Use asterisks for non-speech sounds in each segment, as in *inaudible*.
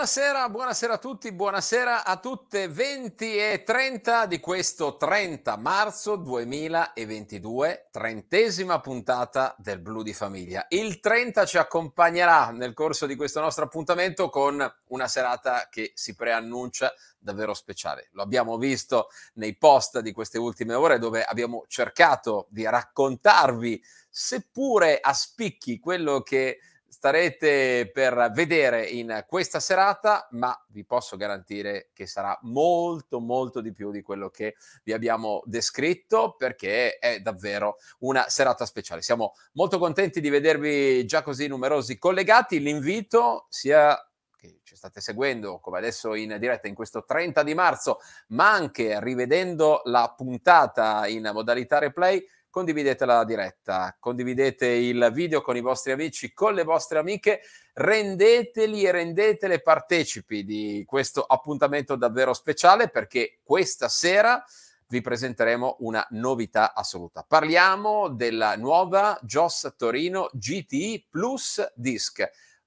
Buonasera, buonasera a tutti, buonasera a tutte. 20 e 30 di questo 30 marzo 2022, trentesima puntata del Blu di Famiglia. Il 30 ci accompagnerà nel corso di questo nostro appuntamento con una serata che si preannuncia davvero speciale. Lo abbiamo visto nei post di queste ultime ore dove abbiamo cercato di raccontarvi, seppure a spicchi, quello che starete per vedere in questa serata, ma vi posso garantire che sarà molto molto di più di quello che vi abbiamo descritto perché è davvero una serata speciale. Siamo molto contenti di vedervi già così numerosi collegati. L'invito sia che ci state seguendo come adesso in diretta in questo 30 di marzo, ma anche rivedendo la puntata in modalità replay, condividete la diretta, condividete il video con i vostri amici, con le vostre amiche, rendeteli e rendetele partecipi di questo appuntamento davvero speciale perché questa sera vi presenteremo una novità assoluta. Parliamo della nuova Joss Torino GTI Plus Disc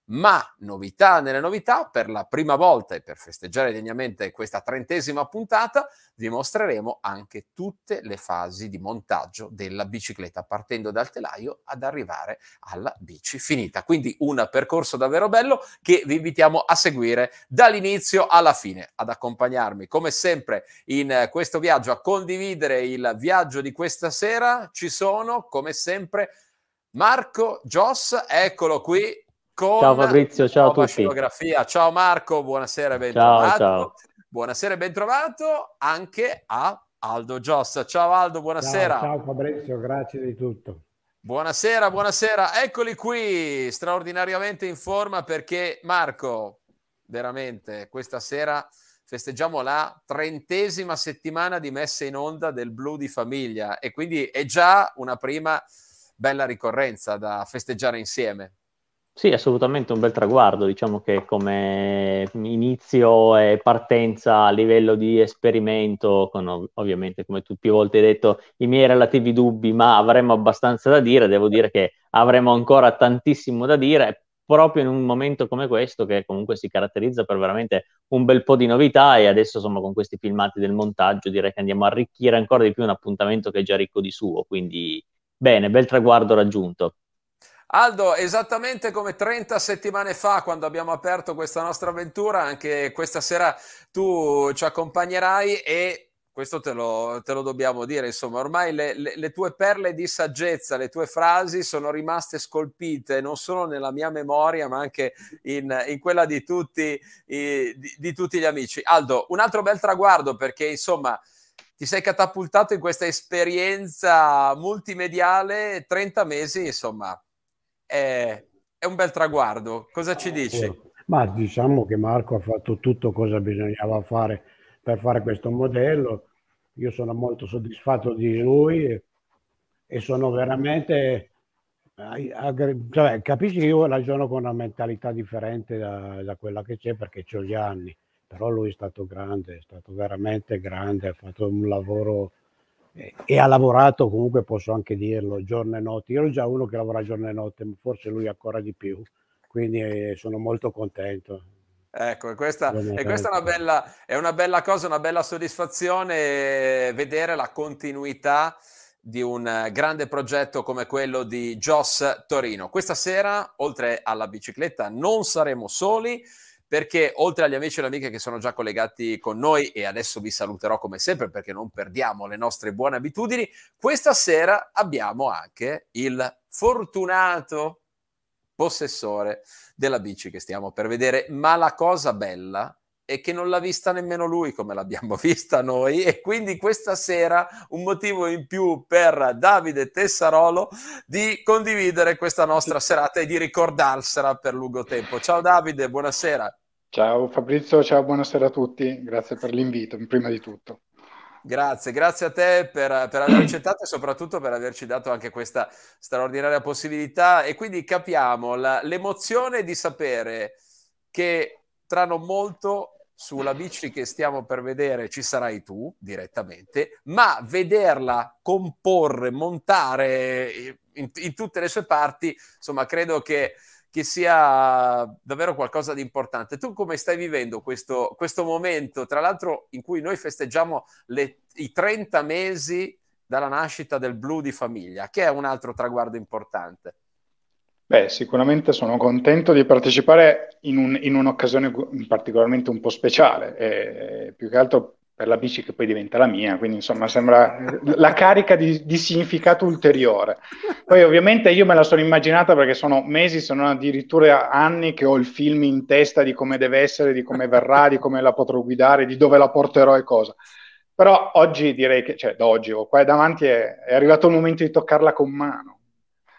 ma novità nelle novità, per la prima volta e per festeggiare degnamente questa trentesima puntata, vi mostreremo anche tutte le fasi di montaggio della bicicletta, partendo dal telaio ad arrivare alla bici finita. Quindi un percorso davvero bello che vi invitiamo a seguire dall'inizio alla fine, ad accompagnarmi come sempre in questo viaggio, a condividere il viaggio di questa sera. Ci sono come sempre Marco Gios, eccolo qui, ciao Fabrizio, ciao a tutti. Scenografia. Ciao Marco, buonasera e bentrovato. Ciao, ciao. Buonasera e bentrovato anche a Aldo Giossa. Ciao Aldo, buonasera. Ciao, ciao Fabrizio, grazie di tutto. Buonasera, buonasera. Eccoli qui, straordinariamente in forma perché Marco, veramente, questa sera festeggiamo la trentesima settimana di messa in onda del Blu di famiglia e quindi è già una prima bella ricorrenza da festeggiare insieme. Sì, assolutamente un bel traguardo, diciamo che come inizio e partenza a livello di esperimento, con ovviamente come tu più volte hai detto i miei relativi dubbi, ma avremo abbastanza da dire, devo dire che avremo ancora tantissimo da dire, proprio in un momento come questo che comunque si caratterizza per veramente un bel po' di novità e adesso insomma con questi filmati del montaggio direi che andiamo a arricchire ancora di più un appuntamento che è già ricco di suo, quindi bene, bel traguardo raggiunto. Aldo, esattamente come 30 settimane fa, quando abbiamo aperto questa nostra avventura, anche questa sera tu ci accompagnerai e questo te lo, te lo dobbiamo dire, insomma, ormai le, le, le, tue perle di saggezza, le tue frasi sono rimaste scolpite non solo nella mia memoria, ma anche in, in quella di tutti, i, di, di tutti gli amici. Aldo, un altro bel traguardo perché, insomma, ti sei catapultato in questa esperienza multimediale, 30 mesi, insomma è, è un bel traguardo. Cosa ci dici? Ma diciamo che Marco ha fatto tutto cosa bisognava fare per fare questo modello. Io sono molto soddisfatto di lui e, e sono veramente... Cioè, capisci che io ragiono con una mentalità differente da, da quella che c'è perché ho gli anni, però lui è stato grande, è stato veramente grande, ha fatto un lavoro e ha lavorato comunque posso anche dirlo giorno e notte io ero già uno che lavora giorno e notte forse lui ancora di più quindi eh, sono molto contento ecco e questa, e questa è, una bella, è, una bella, cosa una bella soddisfazione eh, vedere la continuità di un grande progetto come quello di Joss Torino questa sera oltre alla bicicletta non saremo soli perché oltre agli amici e alle amiche che sono già collegati con noi e adesso vi saluterò come sempre perché non perdiamo le nostre buone abitudini, questa sera abbiamo anche il fortunato possessore della bici che stiamo per vedere, ma la cosa bella è che non l'ha vista nemmeno lui come l'abbiamo *laughs* vista noi e quindi questa sera un motivo in più per Davide Tessarolo di condividere questa nostra serata e di ricordarsela per lungo tempo. Ciao Davide, buonasera. Ciao Fabrizio, ciao, buonasera a tutti, grazie per l'invito, prima di tutto. Grazie, grazie a te per, per, aver *clears throat* accettato e soprattutto per averci dato anche questa straordinaria possibilità e quindi capiamo la, l'emozione di sapere che tra non molto sulla bici che stiamo per vedere ci sarai tu direttamente, ma vederla comporre, montare in, in tutte le sue parti, insomma credo che che sia davvero qualcosa di importante. Tu come stai vivendo questo, questo momento, tra l'altro in cui noi festeggiamo le, i 30 mesi dalla nascita del blu di famiglia, che è un altro traguardo importante? Beh, sicuramente sono contento di partecipare in, un, in un'occasione particolarmente un po' speciale, eh, più che altro per la bici che poi diventa la mia, quindi insomma sembra eh, la carica di, di, significato ulteriore. Poi ovviamente io me la sono immaginata perché sono mesi, se non addirittura anni che ho il film in testa di come deve essere, di come verrà, di come la potrò guidare, di dove la porterò e cosa. Però oggi direi che, cioè da oggi qua davanti è, è arrivato il momento di toccarla con mano.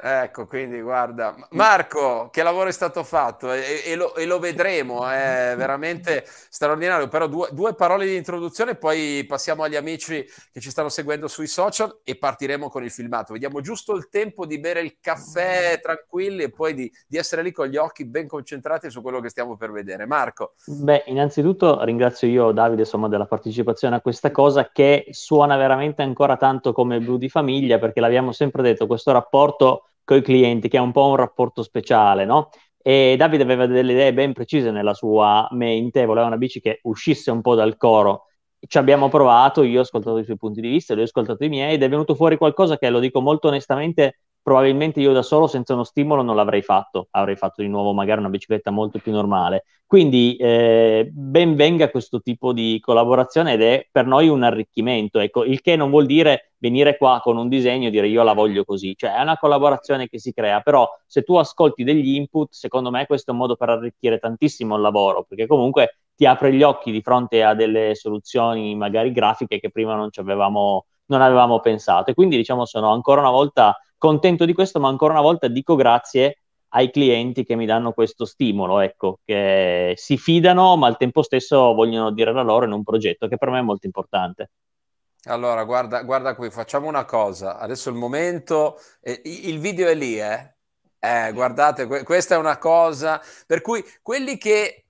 Ecco, quindi guarda, mm. Marco, che lavoro è stato fatto e, e, lo, e lo, vedremo, è eh, *laughs* veramente straordinario. Però due, due, parole di introduzione, poi passiamo agli amici che ci stanno seguendo sui social e partiremo con il filmato. Vediamo giusto il tempo di bere il caffè tranquilli e poi di, di essere lì con gli occhi ben concentrati su quello che stiamo per vedere. Marco. Beh, innanzitutto ringrazio io Davide insomma, della partecipazione a questa cosa che suona veramente ancora tanto come blu di famiglia perché l'abbiamo sempre detto, questo rapporto coi clienti, che è un po' un rapporto speciale, no? E Davide aveva delle idee ben precise nella sua mente, voleva una bici che uscisse un po' dal coro. Ci abbiamo provato, io ho ascoltato i suoi punti di vista, lui ho ascoltato i miei ed è venuto fuori qualcosa che, lo dico molto onestamente, probabilmente io da solo senza uno stimolo non l'avrei fatto, avrei fatto di nuovo magari una bicicletta molto più normale. Quindi eh, ben venga questo tipo di collaborazione ed è per noi un arricchimento, ecco, il che non vuol dire venire qua con un disegno e dire io la voglio così, cioè è una collaborazione che si crea, però se tu ascolti degli input, secondo me questo è un modo per arricchire tantissimo il lavoro, perché comunque ti apre gli occhi di fronte a delle soluzioni magari grafiche che prima non ci avevamo non avevamo pensato. E quindi diciamo sono ancora una volta contento di questo, ma ancora una volta dico grazie ai clienti che mi danno questo stimolo, ecco, che si fidano, ma al tempo stesso vogliono dire la loro in un progetto che per me è molto importante. Allora, guarda, guarda qui, facciamo una cosa. Adesso il momento, eh, il video è lì, eh? eh guardate, que- questa è una cosa per cui quelli che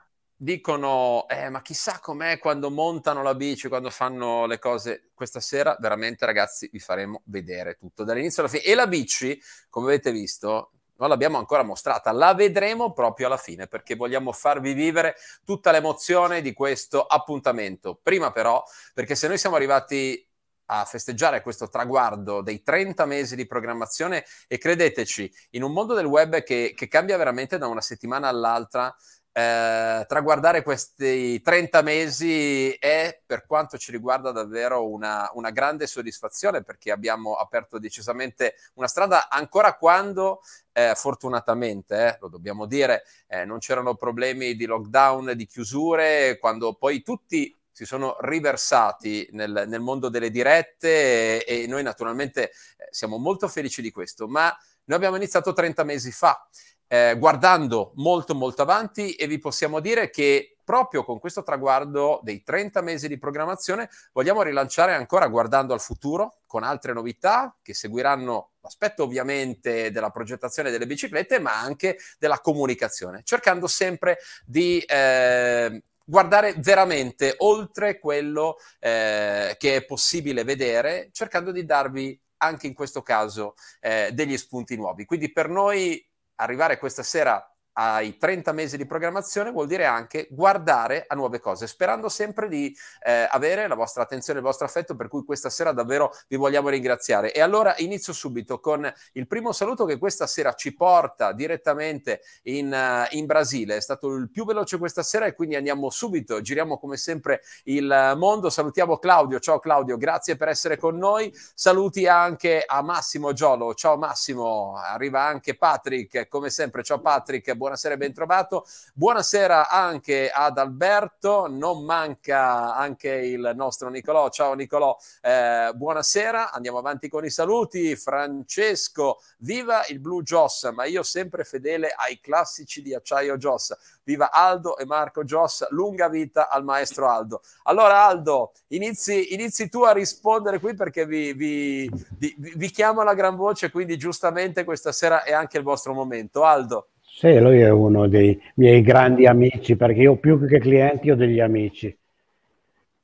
dicono, eh, ma chissà com'è quando montano la bici, quando fanno le cose questa sera, veramente ragazzi vi faremo vedere tutto dall'inizio alla fine. E la bici, come avete visto, non l'abbiamo ancora mostrata, la vedremo proprio alla fine perché vogliamo farvi vivere tutta l'emozione di questo appuntamento. Prima però, perché se noi siamo arrivati a festeggiare questo traguardo dei 30 mesi di programmazione e credeteci, in un mondo del web che, che cambia veramente da una settimana all'altra, eh, traguardare questi 30 mesi è, per quanto ci riguarda, davvero una, una, grande soddisfazione perché abbiamo aperto decisamente una strada ancora quando, eh, fortunatamente, eh, lo dobbiamo dire, eh, non c'erano problemi di lockdown, di chiusure, quando poi tutti si sono riversati nel, nel mondo delle dirette e, e noi naturalmente eh, siamo molto felici di questo, ma noi abbiamo iniziato 30 mesi fa eh, guardando molto molto avanti e vi possiamo dire che proprio con questo traguardo dei 30 mesi di programmazione vogliamo rilanciare ancora guardando al futuro con altre novità che seguiranno l'aspetto ovviamente della progettazione delle biciclette ma anche della comunicazione, cercando sempre di... Eh, guardare veramente oltre quello eh, che è possibile vedere, cercando di darvi anche in questo caso eh, degli spunti nuovi. Quindi per noi arrivare questa sera ai 30 mesi di programmazione vuol dire anche guardare a nuove cose, sperando sempre di eh, avere la vostra attenzione, e il vostro affetto, per cui questa sera davvero vi vogliamo ringraziare. E allora inizio subito con il primo saluto che questa sera ci porta direttamente in, uh, in Brasile, è stato il più veloce questa sera e quindi andiamo subito, giriamo come sempre il mondo, salutiamo Claudio, ciao Claudio, grazie per essere con noi, saluti anche a Massimo Giolo, ciao Massimo, arriva anche Patrick, come sempre, ciao Patrick, buon buonasera e bentrovato. Buonasera anche ad Alberto, non manca anche il nostro Nicolò. Ciao Nicolò, eh, buonasera, andiamo avanti con i saluti. Francesco, viva il Blue Joss, ma io sempre fedele ai classici di Acciaio Joss. Viva Aldo e Marco Joss, lunga vita al maestro Aldo. Allora Aldo, inizi, inizi tu a rispondere qui perché vi, vi, vi, vi chiamo alla gran voce, quindi giustamente questa sera è anche il vostro momento. Aldo. Sì, lui è uno dei miei grandi amici, perché io più che clienti ho degli amici.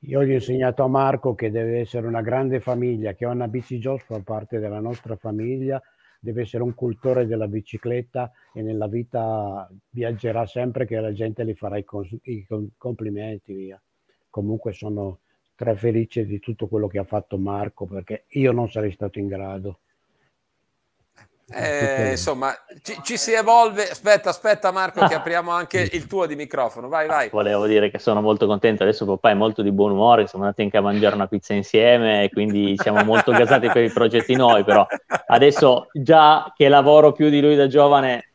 Io gli ho insegnato a Marco che deve essere una grande famiglia, che Anna BC Jones fa parte della nostra famiglia, deve essere un cultore della bicicletta e nella vita viaggerà sempre che la gente gli farà i, cons- i complimenti, via. Comunque sono tre felice di tutto quello che ha fatto Marco, perché io non sarei stato in grado. Eh, insomma, ci, ci, si evolve. Aspetta, aspetta, Marco, che *laughs* apriamo anche il tuo di microfono. Vai, vai. Volevo dire che sono molto contento. Adesso papà è molto di buon umore. Siamo andati anche a mangiare una pizza insieme, quindi siamo molto gasati per i progetti noi. Però adesso già che lavoro più di lui da giovane,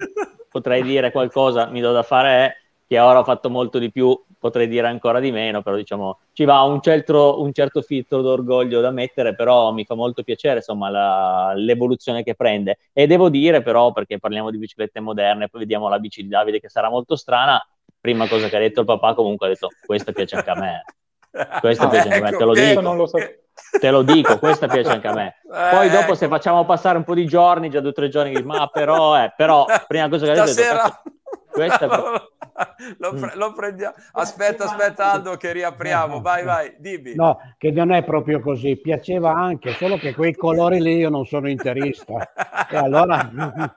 potrei dire qualcosa. Mi do da fare che ora ho fatto molto di più potrei dire ancora di meno, però diciamo ci va un certo, un certo filtro d'orgoglio da mettere, però mi fa molto piacere insomma, la, l'evoluzione che prende. E devo dire però, perché parliamo di biciclette moderne, poi vediamo la bici di Davide che sarà molto strana, prima cosa che ha detto il papà comunque ha detto questa piace anche a me. Questa ah, piace anche a me, ecco, te lo dico. Non lo so. Te lo dico, questa piace anche a me. Eh, poi dopo ecco. se facciamo passare un po' di giorni, già due o tre giorni, ma però, eh, però prima cosa che ha detto... Stasera... Detto, questa... *laughs* lo, pre- lo mm. prendiamo. Eh, aspetta, aspetta Aldo che riapriamo. Eh, vai, vai, dimmi. No, che non è proprio così. Piaceva anche, solo che quei colori lì io non sono interista. *laughs* e allora... *laughs*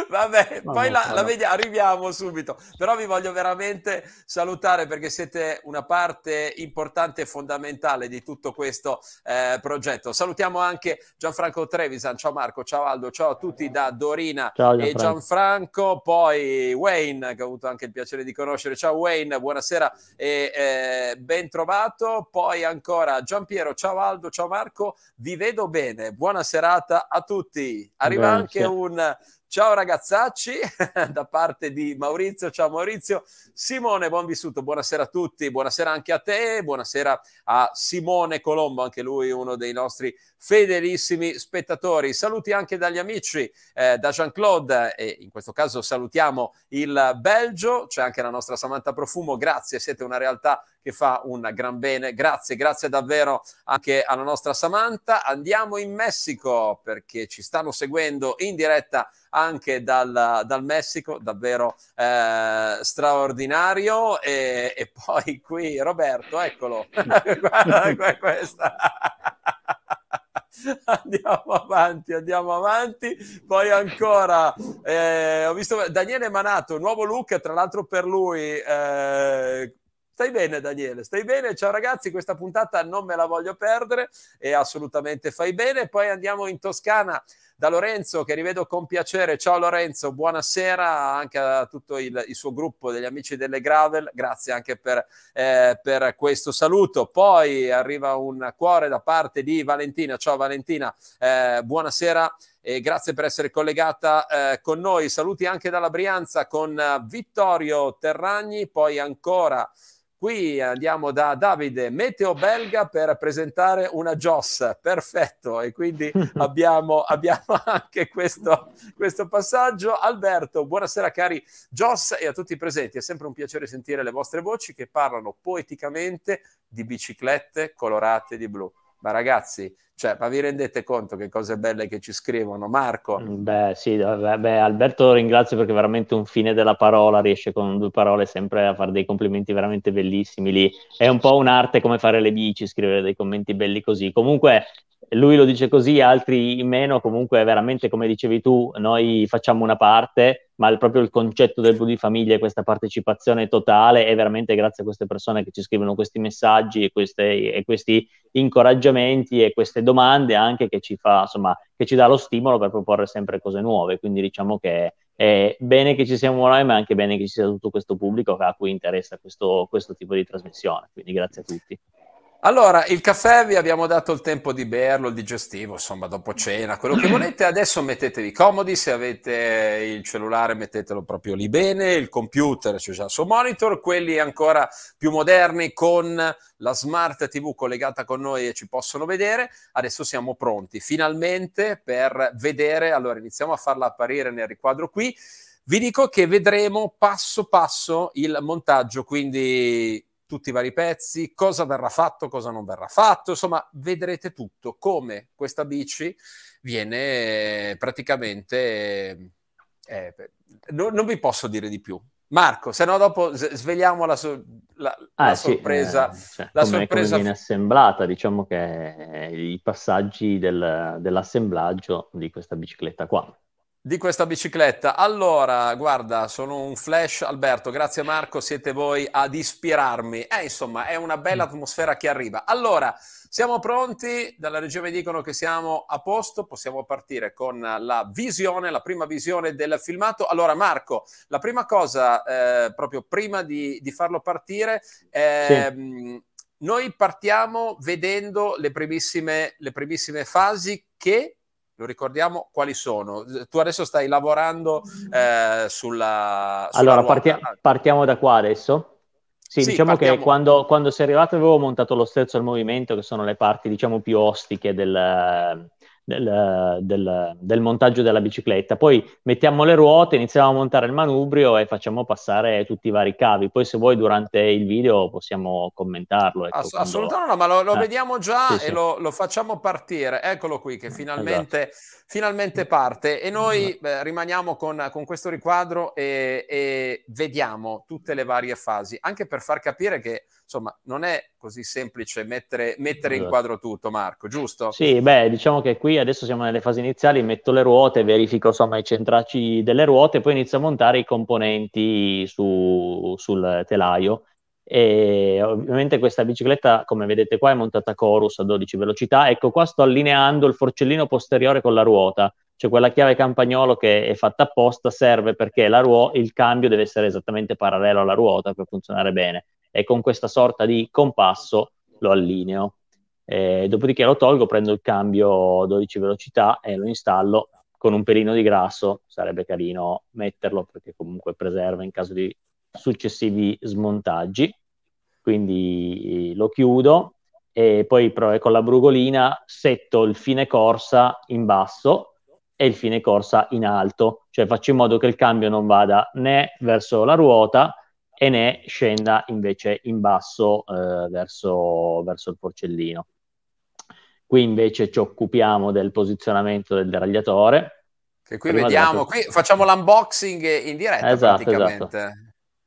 *laughs* Vabbè, vabbè poi la, la vedi, arriviamo subito. Però vi voglio veramente salutare perché siete una parte importante e fondamentale di tutto questo eh, progetto. Salutiamo anche Gianfranco Trevisan. Ciao Marco, ciao Aldo, ciao a tutti da Dorina ciao, Gianfranco. e Gianfranco. Poi Wayne, che ho avuto anche il piacere di conoscere. Ciao Wayne, buonasera e eh, ben trovato. Poi ancora Giampiero, ciao Aldo, ciao Marco. Vi vedo bene. Buona serata a tutti. Arriva Grazie. anche un Ciao ragazzacci *laughs* da parte di Maurizio, ciao Maurizio. Simone, buon vissuto, buonasera a tutti, buonasera anche a te, buonasera a Simone Colombo, anche lui uno dei nostri fedelissimi spettatori. Saluti anche dagli amici, eh, da Jean-Claude e in questo caso salutiamo il Belgio, c'è anche la nostra Samantha Profumo, grazie, siete una realtà che fa un gran bene. Grazie, grazie davvero anche alla nostra Samantha. Andiamo in Messico perché ci stanno seguendo in diretta anche dal, dal Messico, davvero eh, straordinario. E, e, poi qui Roberto, eccolo, *laughs* guarda questa. *laughs* andiamo avanti, andiamo avanti. Poi ancora, eh, ho visto Daniele Manato, nuovo look, tra l'altro per lui. Eh, Stai bene Daniele, stai bene? Ciao ragazzi, questa puntata non me la voglio perdere e assolutamente fai bene. Poi andiamo in Toscana da Lorenzo che rivedo con piacere. Ciao Lorenzo, buonasera anche a tutto il, il suo gruppo degli amici delle Gravel, grazie anche per, eh, per, questo saluto. Poi arriva un cuore da parte di Valentina. Ciao Valentina, eh, buonasera. E grazie per essere collegata eh, con noi. Saluti anche dalla Brianza con eh, Vittorio Terragni, poi ancora Qui andiamo da Davide, meteo belga, per presentare una Joss. Perfetto, e quindi *laughs* abbiamo, abbiamo anche questo, questo, passaggio. Alberto, buonasera cari Joss e a tutti i presenti. È sempre un piacere sentire le vostre voci che parlano poeticamente di biciclette colorate di blu ma ragazzi, cioè, ma vi rendete conto che cose belle che ci scrivono? Marco? Beh, sì, beh, Alberto ringrazio perché veramente un fine della parola, riesce con due parole sempre a fare dei complimenti veramente bellissimi lì. È un po' un'arte come fare le bici, scrivere dei commenti belli così. Comunque lui lo dice così, altri in meno, comunque veramente come dicevi tu, noi facciamo una parte, ma il, proprio il concetto del blu di famiglia e questa partecipazione totale è veramente grazie a queste persone che ci scrivono questi messaggi e, queste, e questi incoraggiamenti e queste domande anche che ci, fa, insomma, che ci dà lo stimolo per proporre sempre cose nuove, quindi diciamo che è bene che ci siamo noi, ma è anche bene che ci sia tutto questo pubblico a cui interessa questo, questo tipo di trasmissione, quindi grazie a tutti. Allora, il caffè vi abbiamo dato il tempo di berlo, il digestivo, insomma, dopo cena, quello che mm. volete. Adesso mettetevi comodi, se avete il cellulare mettetelo proprio lì bene, il computer c'è già il suo monitor, quelli ancora più moderni con la smart TV collegata con noi e ci possono vedere. Adesso siamo pronti finalmente per vedere, allora iniziamo a farla apparire nel riquadro qui. Vi dico che vedremo passo passo il montaggio, quindi tutti i vari pezzi, cosa verrà fatto, cosa non verrà fatto, insomma vedrete tutto, come questa bici viene eh, praticamente... Eh, eh no, non vi posso dire di più, Marco, se no dopo svegliamo la, so- la, ah, la eh, sorpresa. eh, cioè, la come, sorpresa... Come viene assemblata, diciamo che i passaggi del, dell'assemblaggio di questa bicicletta qua di questa bicicletta. Allora, guarda, sono un flash, Alberto, grazie Marco, siete voi ad ispirarmi. Eh, insomma, è una bella mm. atmosfera che arriva. Allora, siamo pronti, dalla regione dicono che siamo a posto, possiamo partire con la visione, la prima visione del filmato. Allora Marco, la prima cosa, eh, proprio prima di, di farlo partire, eh, sì. Ehm, noi partiamo vedendo le primissime, le primissime fasi che lo ricordiamo, quali sono? Tu adesso stai lavorando mm. eh, sulla, sulla, Allora, partia- partiamo da qua adesso. Sì, sì diciamo partiamo... che quando, quando sei arrivato avevo montato lo sterzo al movimento, che sono le parti diciamo più ostiche del, del, del, del, montaggio della bicicletta. Poi mettiamo le ruote, iniziamo a montare il manubrio e facciamo passare tutti i vari cavi. Poi, se vuoi, durante il video possiamo commentarlo. Ecco, Ass- assolutamente no, ma lo, lo eh. vediamo già sì, e sì. Lo, lo, facciamo partire. Eccolo qui che finalmente, esatto. finalmente parte. E noi mm-hmm. beh, rimaniamo con, con, questo riquadro e, e vediamo tutte le varie fasi, anche per far capire che insomma, non è così semplice mettere, mettere in esatto. quadro tutto, Marco, giusto? Sì, beh, diciamo che qui adesso siamo nelle fasi iniziali, metto le ruote, verifico insomma i centracci delle ruote, poi inizio a montare i componenti su, sul telaio. E ovviamente questa bicicletta, come vedete qua, è montata Chorus a 12 velocità. Ecco, qua sto allineando il forcellino posteriore con la ruota, cioè quella chiave campagnolo che è fatta apposta serve perché ruo- il cambio deve essere esattamente parallelo alla ruota per funzionare bene e con questa sorta di compasso lo allineo. Eh, dopodiché lo tolgo, prendo il cambio 12 velocità e lo installo con un pelino di grasso, sarebbe carino metterlo perché comunque preserva in caso di successivi smontaggi. Quindi lo chiudo e poi con la brugolina setto il fine corsa in basso e il fine corsa in alto, cioè faccio in modo che il cambio non vada né verso la ruota e ne scenda invece in basso eh, verso, verso, il porcellino. Qui invece ci occupiamo del posizionamento del deragliatore. Che qui Prima vediamo, qui facciamo l'unboxing in diretta esatto, esatto. praticamente. Esatto.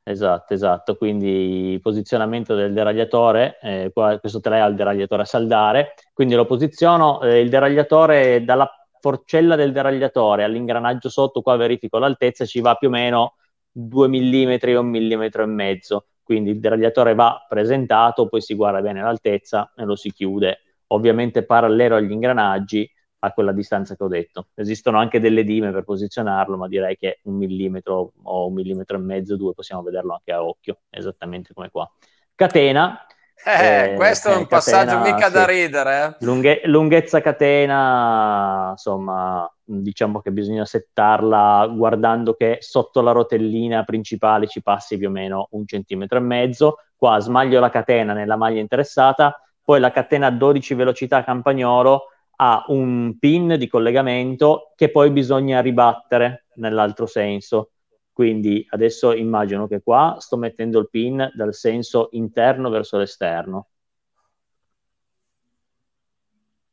Esatto, esatto. Quindi posizionamento del deragliatore, eh, questo 3 ha il deragliatore a saldare, quindi lo posiziono, eh, il deragliatore dalla forcella del deragliatore all'ingranaggio sotto, qua verifico l'altezza, ci va più o meno 2 mm o 1 mm e mezzo. Quindi il radiatore va presentato, poi si guarda bene l'altezza e lo si chiude, ovviamente parallelo agli ingranaggi a quella distanza che ho detto. Esistono anche delle dime per posizionarlo, ma direi che un millimetro o un millimetro e mezzo, due, possiamo vederlo anche a occhio, esattamente come qua. Catena. Eh, eh questo è un eh, catena, passaggio mica sì. da ridere. Eh. Lunghe- lunghezza catena, insomma, diciamo che bisogna settarla guardando che sotto la rotellina principale ci passi più o meno un centimetro e mezzo. Qua smaglio la catena nella maglia interessata, poi la catena 12 velocità campagnolo ha un pin di collegamento che poi bisogna ribattere nell'altro senso. Quindi adesso immagino che qua sto mettendo il pin dal senso interno verso l'esterno.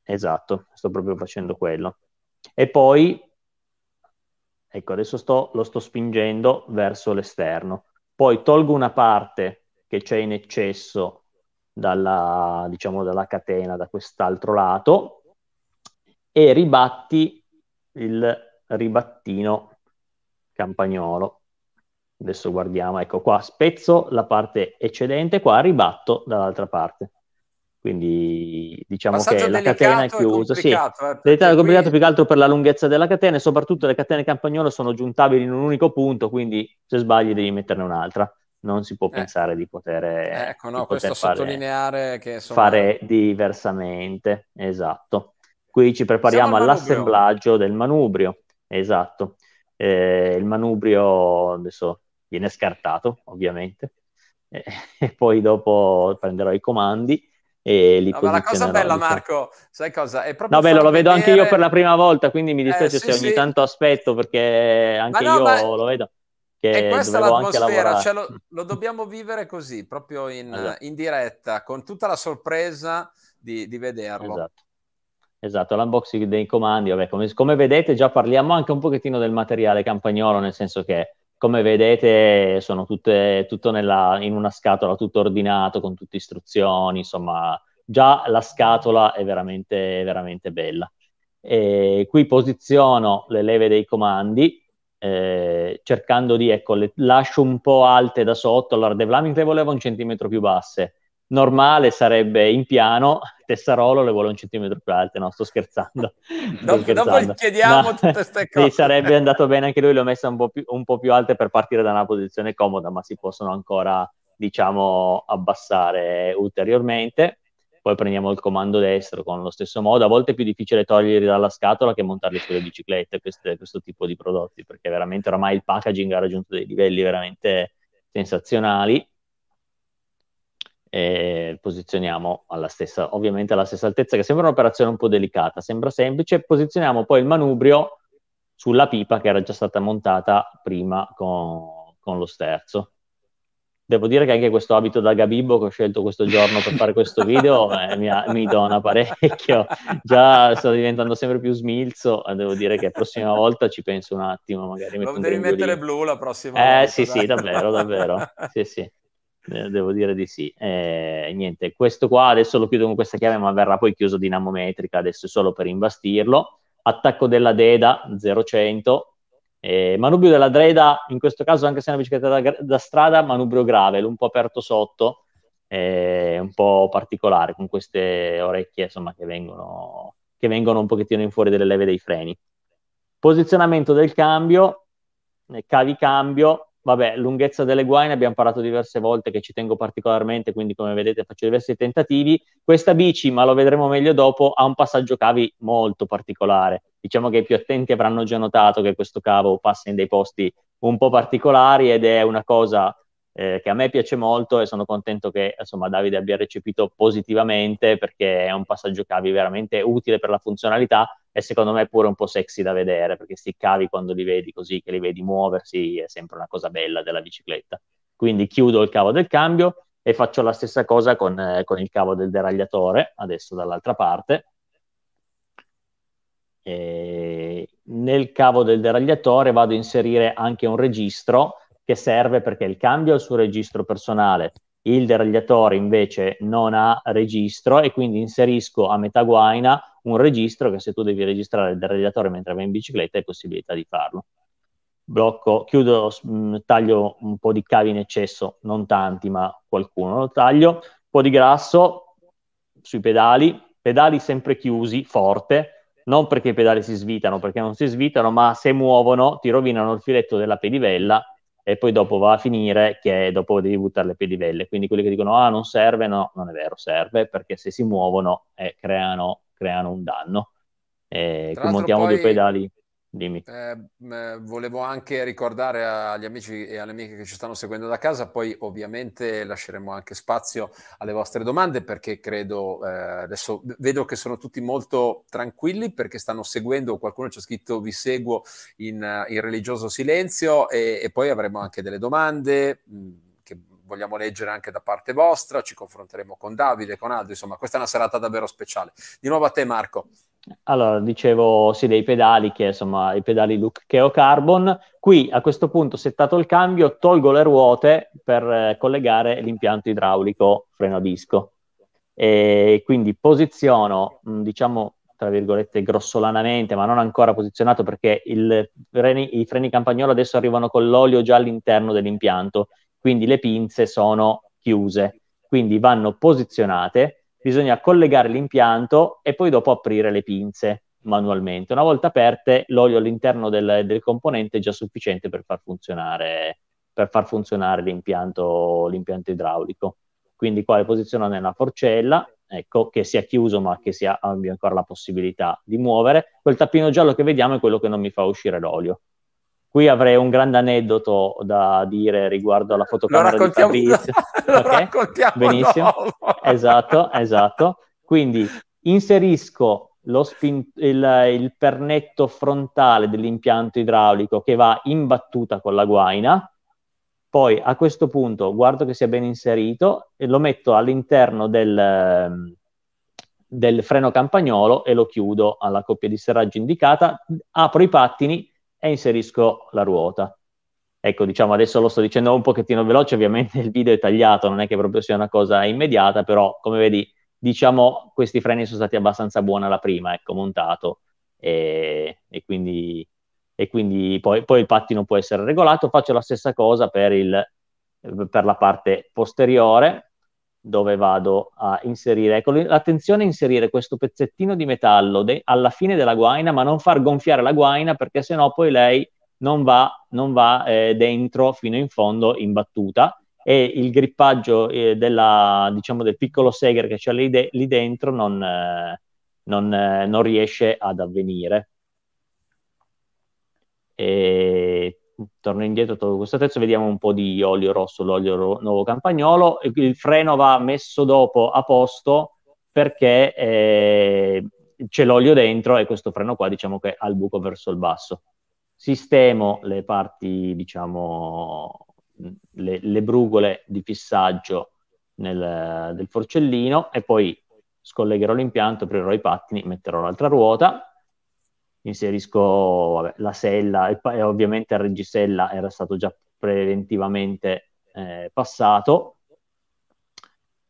Esatto, sto proprio facendo quello. E poi, ecco, adesso sto, lo sto spingendo verso l'esterno. Poi tolgo una parte che c'è in eccesso dalla, diciamo, dalla catena, da quest'altro lato, e ribatti il ribattino campagnolo. Adesso guardiamo, ecco qua, spezzo la parte eccedente, qua ribatto dall'altra parte. Quindi diciamo che la catena è chiusa. Sì, eh, delicato è complicato più che altro per la lunghezza della catena e soprattutto le catene campagnolo sono giuntabili in un unico punto, quindi se sbagli devi metterne un'altra. Non si può eh. pensare di ecco, poter, ecco, no, di poter fare, sottolineare che insomma... fare diversamente. Esatto. Qui ci prepariamo al all'assemblaggio del manubrio. Esatto. Eh, il manubrio adesso viene scartato, ovviamente, *laughs* e poi dopo prenderò i comandi e li no, ma la cosa bella Marco, sai cosa? È proprio no, bello, lo vedere... vedo anche io per la prima volta, quindi mi eh, dispiace eh, sì, se ogni sì. tanto aspetto perché anche no, io ma... lo vedo. E questa è l'atmosfera, cioè lo, *laughs* lo, dobbiamo vivere così, proprio in, esatto. in, diretta, con tutta la sorpresa di, di vederlo. Esatto. Esatto, l'unboxing dei comandi, vabbè, come, come, vedete già parliamo anche un pochettino del materiale campagnolo, nel senso che come vedete sono tutte, tutto nella, in una scatola, tutto ordinato, con tutte istruzioni, insomma già la scatola è veramente, veramente bella. E qui posiziono le leve dei comandi, eh, cercando di, ecco, le lascio un po' alte da sotto, allora DevLaming le volevo un centimetro più basse, normale sarebbe in piano, Tessarolo le vuole un centimetro più alte, no, sto scherzando. *laughs* sto dopo, scherzando. dopo chiediamo Ma, tutte queste *laughs* cose. Sì, sarebbe andato bene anche lui, l'ho messa un po, più, un po' più alte per partire da una posizione comoda, ma si possono ancora, diciamo, abbassare ulteriormente. Poi prendiamo il comando destro con lo stesso modo. A volte è più difficile toglierli dalla scatola che montarli sulle biciclette, queste, questo tipo di prodotti, perché veramente oramai il packaging ha raggiunto dei livelli veramente sensazionali eh, posizioniamo alla stessa, ovviamente alla stessa altezza, che sembra un'operazione un po' delicata, sembra semplice, posizioniamo poi il manubrio sulla pipa che era già stata montata prima con, con lo sterzo. Devo dire che anche questo abito da Gabibbo che ho scelto questo giorno per fare questo *laughs* video eh, mi, mi, dona parecchio. Già sto diventando sempre più smilzo. Eh, devo dire che la prossima volta ci penso un attimo. Magari Lo devi mettere blu la prossima eh, volta. Eh sì, sì, davvero, davvero. *laughs* Sì, sì. Eh, devo dire di sì. Eh, niente, questo qua adesso lo chiudo con questa chiave, ma verrà poi chiuso dinamometrica, adesso è solo per imbastirlo. Attacco della Deda 0-100. Eh, manubrio della Dreda, in questo caso anche se è una bicicletta da, da strada, manubrio grave, l'un po' aperto sotto, eh, un po' particolare, con queste orecchie insomma, che, vengono, che vengono un pochettino in fuori delle leve dei freni. Posizionamento del cambio, eh, cavi cambio, Vabbè, lunghezza delle guaine abbiamo parlato diverse volte che ci tengo particolarmente, quindi come vedete faccio diversi tentativi. Questa bici, ma lo vedremo meglio dopo, ha un passaggio cavi molto particolare. Diciamo che i più attenti avranno già notato che questo cavo passa in dei posti un po' particolari ed è una cosa eh, che a me piace molto e sono contento che insomma, Davide abbia recepito positivamente perché è un passaggio cavi veramente utile per la funzionalità e secondo me pure un po' sexy da vedere perché sti cavi quando li vedi così, che li vedi muoversi, è sempre una cosa bella della bicicletta. Quindi chiudo il cavo del cambio e faccio la stessa cosa con, eh, con il cavo del deragliatore, adesso dall'altra parte. E nel cavo del deragliatore vado a inserire anche un registro che serve perché il cambio ha il suo registro personale, il deragliatore invece non ha registro e quindi inserisco a metà guaina un registro che se tu devi registrare il deragliatore mentre vai in bicicletta hai possibilità di farlo. Blocco, chiudo, mm, taglio un po' di cavi in eccesso, non tanti ma qualcuno lo taglio, un po' di grasso sui pedali, pedali sempre chiusi, forte, non perché i pedali si svitano, perché non si svitano, ma se muovono ti rovinano il filetto della pedivella e poi dopo va a finire che dopo devi buttare le pedivelle. Quindi quelli che dicono ah non serve, no, non è vero, serve perché se si muovono eh, creano, creano, un danno. Eh, montiamo poi... due pedali Dimmi. Eh, eh, volevo anche ricordare agli amici e alle amiche che ci stanno seguendo da casa, poi ovviamente lasceremo anche spazio alle vostre domande perché credo, eh, adesso vedo che sono tutti molto tranquilli perché stanno seguendo, qualcuno ci ha scritto vi seguo in, in religioso silenzio e, e, poi avremo anche delle domande. Mm, che vogliamo leggere anche da parte vostra, ci confronteremo con Davide, con Aldo, insomma questa è una serata davvero speciale. Di nuovo a te Marco. Allora, dicevo sì dei pedali, che insomma i pedali Look Keo Carbon. Qui a questo punto, settato il cambio, tolgo le ruote per eh, collegare l'impianto idraulico freno a disco. E quindi posiziono, mm, diciamo, tra virgolette, grossolanamente, ma non ancora posizionato perché il, i freni campagnolo adesso arrivano con l'olio già all'interno dell'impianto, quindi le pinze sono chiuse, quindi vanno posizionate bisogna collegare l'impianto e poi dopo aprire le pinze manualmente. Una volta aperte, l'olio all'interno del, del componente è già sufficiente per far funzionare, per far funzionare l'impianto, l'impianto, idraulico. Quindi qua le posiziono nella forcella, ecco, che sia chiuso ma che sia, abbia ancora la possibilità di muovere. Quel tappino giallo che vediamo è quello che non mi fa uscire l'olio. Qui avrei un grande aneddoto da dire riguardo alla fotocamera di Fabrizio. *laughs* Lo okay? raccontiamo Benissimo. Dopo. Esatto, esatto. Quindi inserisco spin- il, il pernetto frontale dell'impianto idraulico che va in battuta con la guaina, poi a questo punto guardo che sia ben inserito e lo metto all'interno del, del, freno campagnolo e lo chiudo alla coppia di serraggio indicata, apro i pattini e inserisco la ruota. Ecco, diciamo, adesso lo sto dicendo un pochettino veloce, ovviamente il video è tagliato, non è che proprio sia una cosa immediata, però come vedi, diciamo, questi freni sono stati abbastanza buoni alla prima, ecco, montato, e, e quindi, e quindi poi, poi, il pattino può essere regolato. Faccio la stessa cosa per, il, per la parte posteriore, dove vado a inserire. Ecco, l'attenzione è inserire questo pezzettino di metallo de- alla fine della guaina, ma non far gonfiare la guaina perché sennò poi lei non va, non va eh, dentro fino in fondo in battuta e il grippaggio eh, della, diciamo, del piccolo segher che c'è lì, de- lì dentro non, eh, non, eh, non riesce ad avvenire. E torno indietro, tolgo questo terzo, vediamo un po' di olio rosso, l'olio ro- nuovo campagnolo, il freno va messo dopo a posto perché eh, c'è l'olio dentro e questo freno qua diciamo che ha il buco verso il basso. Sistemo le parti, diciamo, le, le brugole di fissaggio nel, del forcellino e poi scollegherò l'impianto, aprirò i pattini, metterò l'altra ruota inserisco vabbè, la sella e, e, ovviamente il reggisella era stato già preventivamente eh, passato.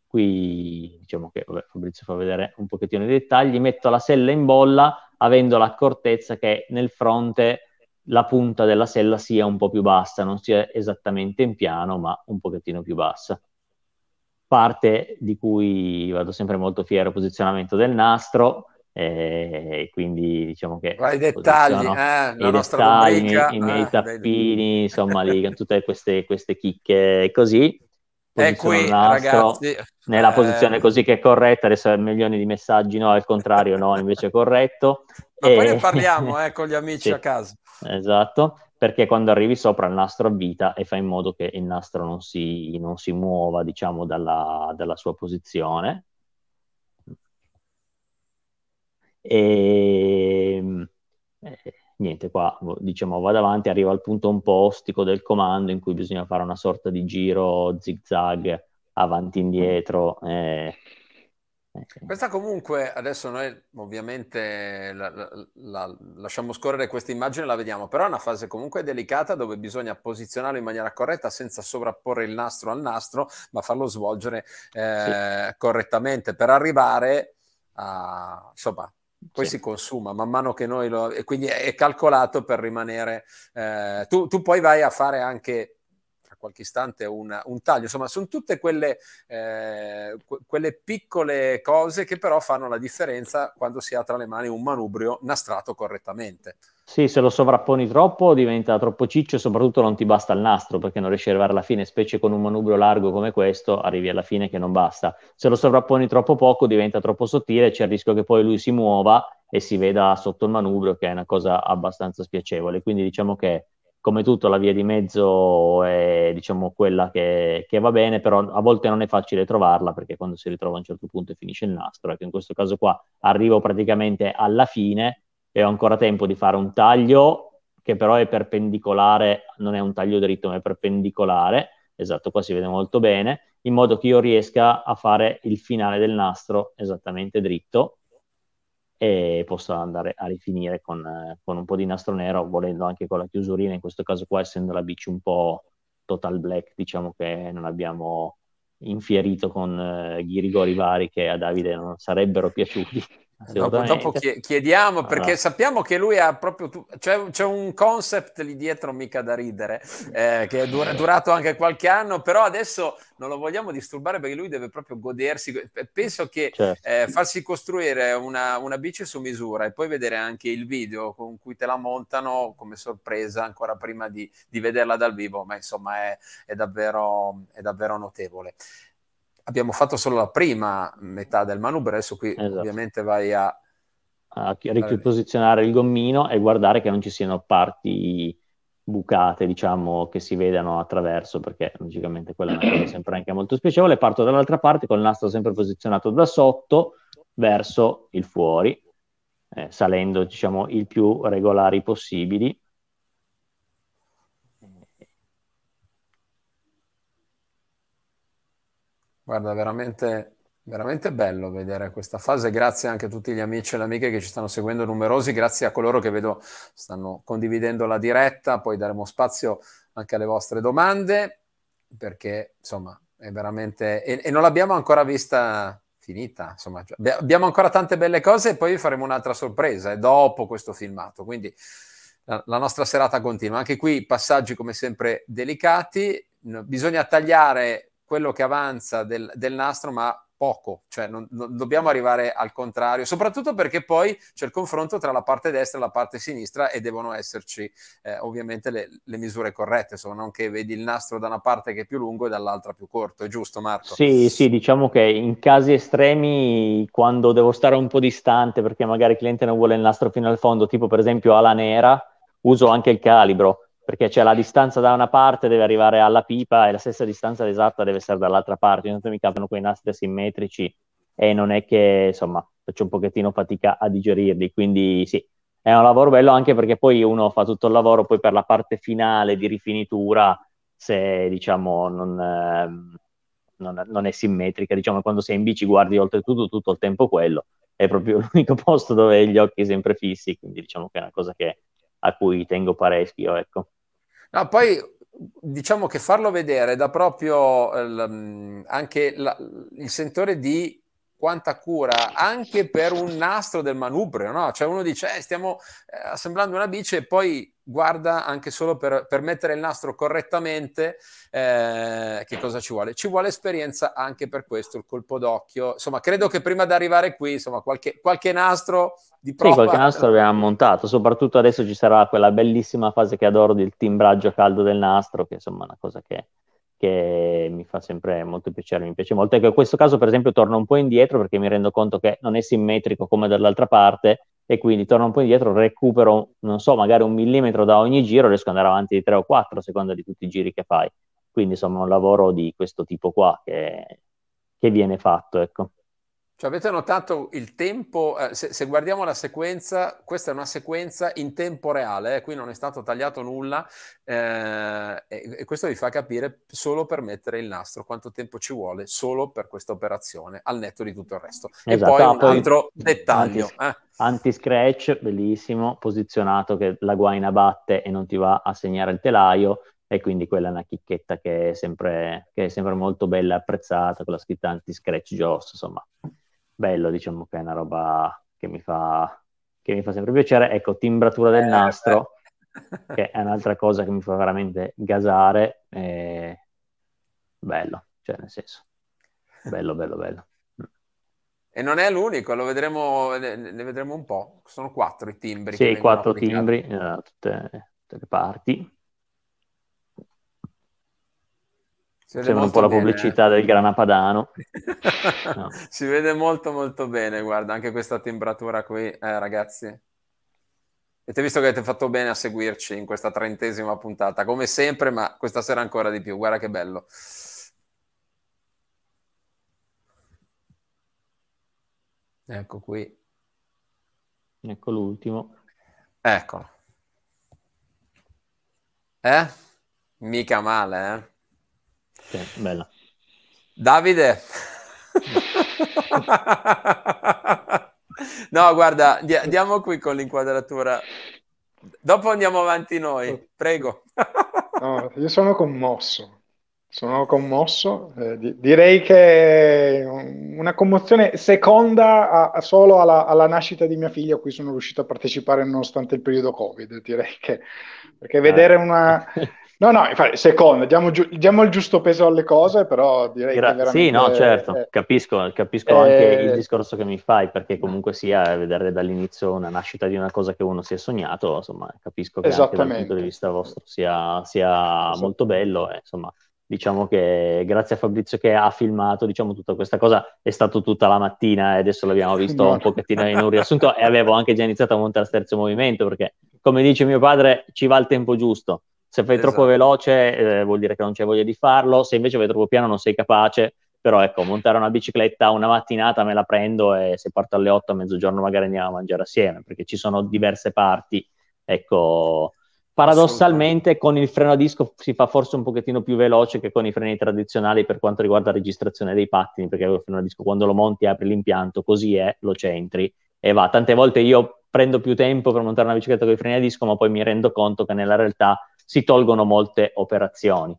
Qui diciamo che vabbè, Fabrizio fa vedere un pochettino i dettagli, metto la sella in bolla avendo l'accortezza che nel fronte la punta della sella sia un po' più bassa, non sia esattamente in piano, ma un pochettino più bassa. Parte di cui vado sempre molto fiero, posizionamento del nastro, eh, e quindi diciamo che... i dettagli, eh, la i dettagli, rubrica, i, i miei eh, tappini, bello. insomma, lì, *laughs* tutte queste, queste chicche così. e qui, ragazzi. Nella posizione eh, così che è corretta, adesso è milioni di messaggi, no, al contrario, no, invece è corretto. Ma e... poi ne eh, parliamo *laughs* con gli amici sì, a casa. Esatto perché quando arrivi sopra il nastro avvita e fai in modo che il nastro non si, non si muova, diciamo, dalla, dalla, sua posizione, E ehm, eh, niente, qua boh, diciamo va davanti, arriva al punto un po' ostico del comando in cui bisogna fare una sorta di giro zigzag avanti e indietro. Eh, eh. Questa comunque, adesso noi ovviamente la, la, la, lasciamo scorrere questa immagine, la vediamo, però è una fase comunque delicata dove bisogna posizionarlo in maniera corretta senza sovrapporre il nastro al nastro, ma farlo svolgere eh, sì. correttamente per arrivare a, insomma, poi sì. si consuma man mano che noi lo... E quindi è calcolato per rimanere... Eh, tu, tu poi vai a fare anche qualche istante una, un taglio. Insomma, sono tutte quelle, eh, quelle, piccole cose che però fanno la differenza quando si ha tra le mani un manubrio nastrato correttamente. Sì, se lo sovrapponi troppo diventa troppo ciccio e soprattutto non ti basta il nastro perché non riesci ad arrivare alla fine, specie con un manubrio largo come questo, arrivi alla fine che non basta. Se lo sovrapponi troppo poco diventa troppo sottile, c'è il rischio che poi lui si muova e si veda sotto il manubrio, che è una cosa abbastanza spiacevole. Quindi diciamo che come tutto la via di mezzo è diciamo, quella che, che, va bene, però a volte non è facile trovarla perché quando si ritrova a un certo punto e finisce il nastro, ecco in questo caso qua arrivo praticamente alla fine e ho ancora tempo di fare un taglio che però è perpendicolare, non è un taglio dritto, ma è perpendicolare, esatto, qua si vede molto bene, in modo che io riesca a fare il finale del nastro esattamente dritto e posso andare a rifinire con, eh, con un po' di nastro nero, volendo anche con la chiusurina, in questo caso qua essendo la bici un po' total black, diciamo che non abbiamo infierito con eh, ghirigori vari che a Davide non sarebbero piaciuti. Dopo, dopo, chiediamo perché allora. sappiamo che lui ha proprio tu- c'è, c'è, un concept lì dietro mica da ridere eh, che è dura- durato anche qualche anno però adesso non lo vogliamo disturbare perché lui deve proprio godersi penso che certo. eh, farsi costruire una, una, bici su misura e poi vedere anche il video con cui te la montano come sorpresa ancora prima di, di vederla dal vivo ma insomma è, è, davvero, è davvero notevole abbiamo fatto solo la prima metà del manubrio, adesso qui esatto. ovviamente vai a... a riposizionare il gommino e guardare che non ci siano parti bucate, diciamo, che si vedano attraverso, perché logicamente quella è una cosa sempre anche molto spiacevole. Parto dall'altra parte con il nastro sempre posizionato da sotto verso il fuori, eh, salendo, diciamo, il più regolari possibili Guarda, veramente, veramente bello vedere questa fase. Grazie anche a tutti gli amici e le amiche che ci stanno seguendo numerosi, grazie a coloro che vedo stanno condividendo la diretta, poi daremo spazio anche alle vostre domande, perché insomma è veramente... e, e non l'abbiamo ancora vista finita. Insomma, cioè, abbiamo ancora tante belle cose e poi vi faremo un'altra sorpresa eh, dopo questo filmato. Quindi la, la, nostra serata continua. Anche qui passaggi come sempre delicati. Bisogna tagliare quello che avanza del, del nastro, ma poco, cioè non, non, dobbiamo arrivare al contrario, soprattutto perché poi c'è il confronto tra la parte destra e la parte sinistra e devono esserci eh, ovviamente le, le, misure corrette, insomma, non che vedi il nastro da una parte che è più lungo e dall'altra più corto, è giusto Marco? Sì, sì, diciamo che in casi estremi, quando devo stare un po' distante perché magari il cliente non vuole il nastro fino al fondo, tipo per esempio ala nera, uso anche il calibro perché c'è cioè, la distanza da una parte deve arrivare alla pipa e la stessa distanza esatta deve essere dall'altra parte. Intanto mi campano quei nastri asimmetrici e non è che, insomma, faccio un pochettino fatica a digerirli. Quindi sì, è un lavoro bello anche perché poi uno fa tutto il lavoro, poi per la parte finale di rifinitura, se diciamo non, eh, non, non è simmetrica, diciamo quando sei in bici guardi oltretutto tutto il tempo quello, è proprio *laughs* l'unico posto dove gli occhi sempre fissi, quindi diciamo che è una cosa che, a cui tengo parecchio, ecco. No, poi diciamo che farlo vedere dà proprio eh, anche la, il sentore di quanta cura anche per un nastro del manubrio, no? Cioè uno dice eh, stiamo eh, assemblando una bici e poi guarda anche solo per, per mettere il nastro correttamente, eh, che cosa ci vuole? Ci vuole esperienza anche per questo, il colpo d'occhio. Insomma, credo che prima di arrivare qui, insomma, qualche, qualche nastro di prova... Sì, qualche nastro abbiamo montato, soprattutto adesso ci sarà quella bellissima fase che adoro del timbraggio caldo del nastro, che insomma è una cosa che che mi fa sempre molto piacere, mi piace molto. Ecco, in questo caso, per esempio, torno un po' indietro perché mi rendo conto che non è simmetrico come dall'altra parte e quindi torno un po' indietro, recupero, non so, magari un millimetro da ogni giro, riesco ad andare avanti di 3 o 4 a seconda di tutti i giri che fai. Quindi insomma un lavoro di questo tipo qua che, che viene fatto, ecco. Cioè, avete notato il tempo, eh, se, se, guardiamo la sequenza, questa è una sequenza in tempo reale, eh, qui non è stato tagliato nulla eh, e, e, questo vi fa capire solo per mettere il nastro quanto tempo ci vuole solo per questa operazione, al netto di tutto il resto. Esatto, e poi ah, un poi altro dettaglio. Anti, eh. anti-scratch, bellissimo, posizionato che la guaina batte e non ti va a segnare il telaio, e quindi quella è una chicchetta che è sempre, che è sempre molto bella e apprezzata con la scritta anti-scratch Joss, insomma bello, diciamo che è una roba che mi fa, che mi fa sempre piacere. Ecco, timbratura del eh, nastro, che è un'altra cosa che mi fa veramente gasare. E... Bello, cioè nel senso, bello, bello, bello. E non è l'unico, lo vedremo, ne vedremo un po'. Sono quattro i timbri. Sì, quattro timbri da eh, tutte, tutte, le parti. Si Sembra un po' la pubblicità eh. del grana padano. *laughs* no. Si vede molto molto bene, guarda, anche questa timbratura qui, eh, ragazzi. Avete visto che avete fatto bene a seguirci in questa trentesima puntata, come sempre, ma questa sera ancora di più. Guarda che bello. Ecco qui. Ecco l'ultimo. ecco Eh? Mica male, eh? Sì, bella. Davide. no, guarda, di- andiamo qui con l'inquadratura. Dopo andiamo avanti noi, prego. no, io sono commosso, sono commosso. Eh, di- direi che una commozione seconda a- solo alla-, alla-, nascita di mia figlia, a cui sono riuscito a partecipare nonostante il periodo Covid, direi che perché eh. vedere una... *laughs* No, no, infatti, secondo, diamo, giu- diamo, il giusto peso alle cose, però direi Gra- che veramente... Sì, no, certo, eh, capisco, capisco eh, anche il eh, discorso che mi fai, perché comunque sia eh, vedere dall'inizio una nascita di una cosa che uno si è sognato, insomma, capisco che anche dal punto di vista vostro sia, sia esatto. molto bello, eh, insomma, diciamo che grazie a Fabrizio che ha filmato diciamo tutta questa cosa è stato tutta la mattina e adesso l'abbiamo *laughs* visto no. un pochettino in un *laughs* riassunto e avevo anche già iniziato a montare il terzo movimento perché come dice mio padre ci va il tempo giusto se fai esatto. troppo veloce eh, vuol dire che non c'è voglia di farlo, se invece vai troppo piano non sei capace, però ecco, montare una bicicletta una mattinata me la prendo e se parto alle 8 a mezzogiorno magari andiamo a mangiare assieme, perché ci sono diverse parti. Ecco, paradossalmente con il freno a disco si fa forse un pochettino più veloce che con i freni tradizionali per quanto riguarda la registrazione dei pattini, perché il freno a disco quando lo monti apri l'impianto, così è, lo centri e va. Tante volte io prendo più tempo per montare una bicicletta con i freni a disco, ma poi mi rendo conto che nella realtà si tolgono molte operazioni.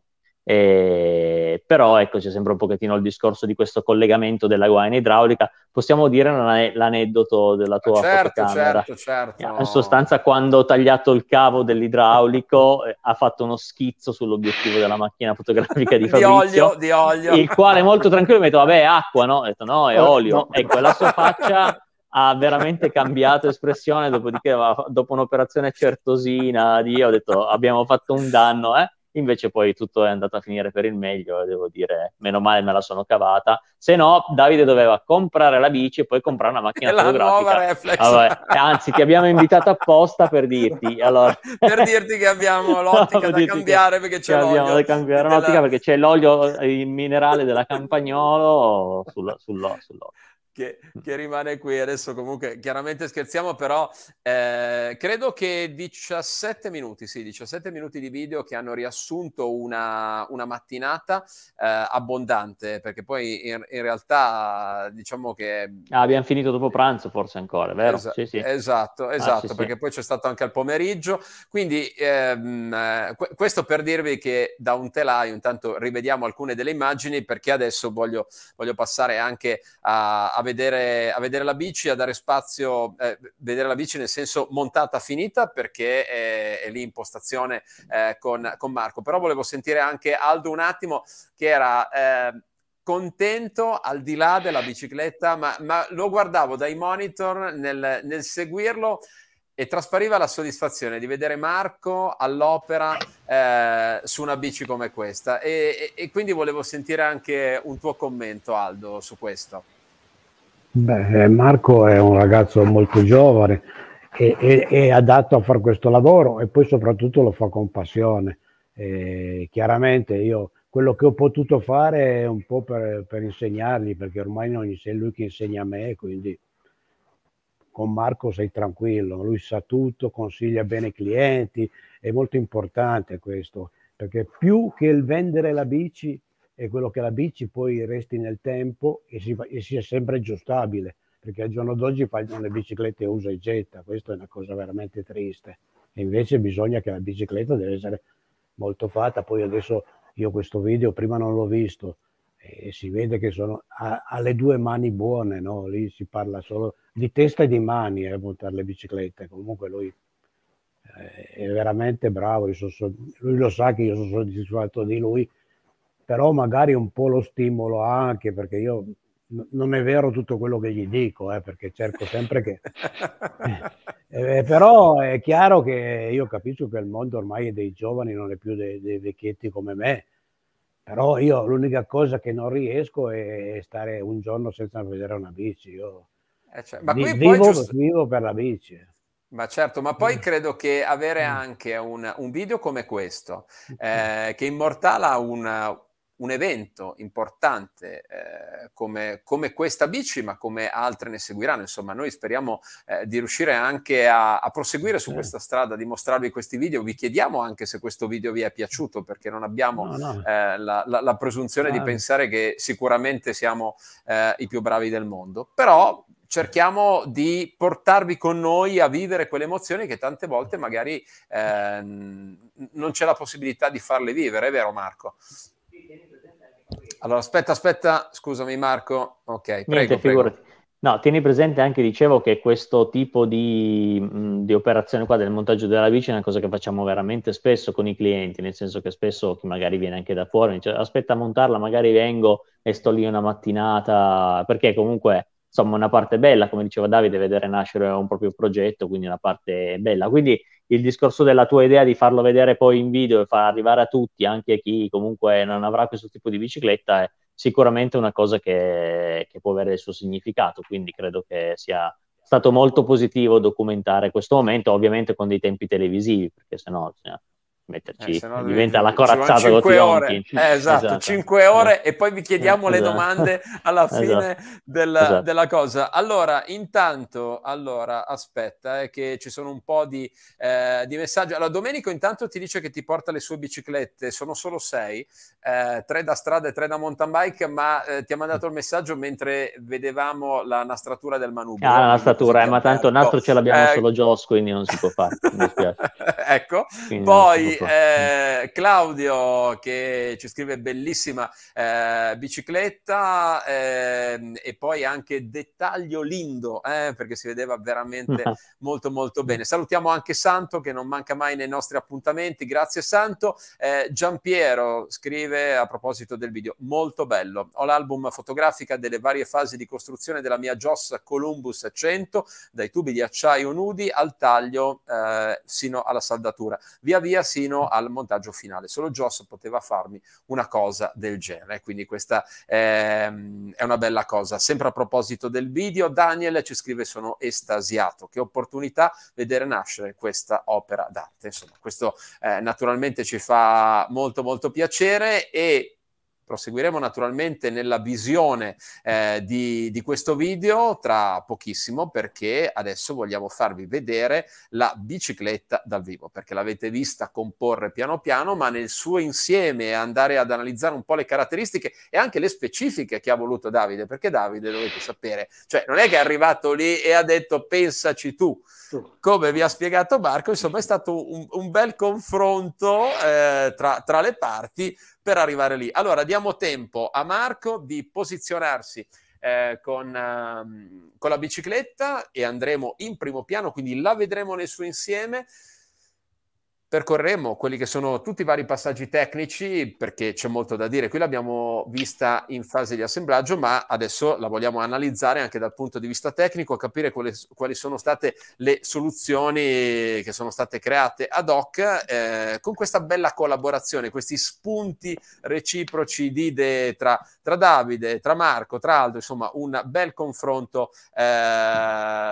Eh, però ecco c'è sempre un pochettino il discorso di questo collegamento della guaina idraulica possiamo dire non è l'aneddoto della tua certo, fotocamera certo, certo. in sostanza quando ho tagliato il cavo dell'idraulico eh, ha fatto uno schizzo sull'obiettivo della macchina fotografica di Fabrizio *laughs* di olio, di olio. il quale molto tranquillo mi ha detto vabbè è acqua no? ho detto no è oh, olio ecco la sua faccia *laughs* ha veramente cambiato espressione, dopodiché dopo un'operazione certosina di ho detto abbiamo fatto un danno, eh? invece poi tutto è andato a finire per il meglio, devo dire, meno male me la sono cavata, se no Davide doveva comprare la bici e poi comprare una macchina *laughs* la fotografica. Allora, ah, anzi, ti abbiamo invitato apposta per dirti, allora... *laughs* per dirti che abbiamo *laughs* l'ottica da cambiare perché c'è l'olio. Abbiamo da cambiare della... Esatto. perché c'è l'olio il minerale della Campagnolo sull'olio. Sull che, mm. che, rimane qui adesso comunque chiaramente scherziamo però eh, credo che 17 minuti sì 17 minuti di video che hanno riassunto una, una mattinata eh, abbondante perché poi in, in realtà diciamo che ah, abbiamo finito dopo pranzo forse ancora vero? Esa- sì, sì. esatto ah, esatto ah, sì, perché poi c'è stato anche il pomeriggio quindi ehm, eh, qu- questo per dirvi che da un telaio intanto rivediamo alcune delle immagini perché adesso voglio, voglio passare anche a, a vedere, a vedere la bici, a dare spazio, eh, vedere la bici nel senso montata finita perché è, è lì impostazione eh, con, con, Marco. Però volevo sentire anche Aldo un attimo che era... Eh, contento al di là della bicicletta, ma, ma lo guardavo dai monitor nel, nel seguirlo e traspariva la soddisfazione di vedere Marco all'opera eh, su una bici come questa. E, e, e, quindi volevo sentire anche un tuo commento, Aldo, su questo. Beh, eh, Marco è un ragazzo molto giovane e, è adatto a fare questo lavoro e poi soprattutto lo fa con passione. E eh, chiaramente io quello che ho potuto fare è un po' per, per insegnargli, perché ormai non è lui che insegna a me, quindi con Marco sei tranquillo, lui sa tutto, consiglia bene i clienti, è molto importante questo, perché più che il vendere la bici è quello che la bici poi resti nel tempo e, si, e sia sempre aggiustabile, perché al giorno d'oggi fanno le biciclette usa e getta, questa è una cosa veramente triste. E invece bisogna che la bicicletta deve essere molto fatta, poi adesso io questo video prima non l'ho visto e si vede che sono alle due mani buone, no? lì si parla solo di testa e di mani a eh, montare le biciclette, comunque lui eh, è veramente bravo, lui lo sa che io sono soddisfatto di lui però magari un po' lo stimolo anche perché io non è vero tutto quello che gli dico, eh, perché cerco sempre che... *laughs* Eh, eh, però è chiaro che io capisco che il mondo ormai è dei giovani, non è più dei, dei vecchietti come me, però io l'unica cosa che non riesco è stare un giorno senza vedere una bici. Io eh cioè, ma qui vivo, giusto... vivo per la bici. Ma certo, ma poi mm. credo che avere mm. anche un, un video come questo, *laughs* eh, che immortala un, un evento importante eh, come, come, questa bici, ma come altre ne seguiranno. Insomma, noi speriamo eh, di riuscire anche a, a proseguire su sì. questa strada, di mostrarvi questi video. Vi chiediamo anche se questo video vi è piaciuto, perché non abbiamo no, no. Eh, la, la, la, presunzione no. di pensare che sicuramente siamo eh, i più bravi del mondo. Però cerchiamo di portarvi con noi a vivere quelle emozioni che tante volte magari ehm, non c'è la possibilità di farle vivere, è vero Marco? Allora, aspetta, aspetta, scusami Marco. Ok, Niente, prego, figurati. Prego. No, tieni presente anche, dicevo, che questo tipo di, mm, di, operazione qua del montaggio della bici è una cosa che facciamo veramente spesso con i clienti, nel senso che spesso chi magari viene anche da fuori, dice aspetta a montarla, magari vengo e sto lì una mattinata, perché comunque, insomma, una parte bella, come diceva Davide, vedere nascere un proprio progetto, quindi una parte bella. Quindi il discorso della tua idea di farlo vedere poi in video e far arrivare a tutti, anche a chi comunque non avrà questo tipo di bicicletta, è sicuramente una cosa che, che può avere il suo significato, quindi credo che sia stato molto positivo documentare questo momento, ovviamente con dei tempi televisivi, perché sennò cioè, metterci, eh, diventa la corazzata con Tionkin. Eh, esatto, esatto, 5 ore e poi vi chiediamo esatto. le domande alla *laughs* esatto. fine esatto. Del, della cosa. Allora, intanto, allora, aspetta eh, che ci sono un po' di, eh, di messaggi. Allora, Domenico intanto ti dice che ti porta le sue biciclette, sono solo 6, 3 eh, da strada e 3 da mountain bike, ma eh, ti ha mandato il messaggio mentre vedevamo la nastratura del manubrio. Ah, la nastratura, eh, ma tanto un altro ce l'abbiamo solo Gios, ecco. quindi non si può fare, mi *laughs* ecco, quindi poi eh, Claudio che ci scrive bellissima eh, bicicletta eh, e poi anche dettaglio lindo eh, perché si vedeva veramente *laughs* molto molto bene. Salutiamo anche Santo che non manca mai nei nostri appuntamenti, grazie Santo. Eh, Giampiero scrive a proposito del video, molto bello, ho l'album fotografica delle varie fasi di costruzione della mia Joss Columbus 100, dai tubi di acciaio nudi al taglio eh, sino alla saldatura. Via via si fino al montaggio finale. Solo Joss poteva farmi una cosa del genere, quindi questa ehm, è una bella cosa. Sempre a proposito del video, Daniel ci scrive sono estasiato, che opportunità vedere nascere questa opera d'arte. Insomma, questo eh, naturalmente ci fa molto molto piacere e proseguiremo naturalmente nella visione eh, di, di, questo video tra pochissimo perché adesso vogliamo farvi vedere la bicicletta dal vivo perché l'avete vista comporre piano piano ma nel suo insieme andare ad analizzare un po' le caratteristiche e anche le specifiche che ha voluto Davide perché Davide dovete sapere cioè non è che è arrivato lì e ha detto pensaci tu come vi ha spiegato Marco insomma è stato un, un bel confronto eh, tra, tra le parti per arrivare lì. Allora diamo tempo a Marco di posizionarsi eh, con, ehm, con la bicicletta e andremo in primo piano, quindi la vedremo nel suo insieme. Percorremo quelli che sono tutti i vari passaggi tecnici perché c'è molto da dire. Qui l'abbiamo vista in fase di assemblaggio, ma adesso la vogliamo analizzare anche dal punto di vista tecnico, capire quali, quali sono state le soluzioni che sono state create ad hoc eh, con questa bella collaborazione, questi spunti reciproci di idee tra, tra Davide, tra Marco, tra Aldo, insomma un bel confronto eh,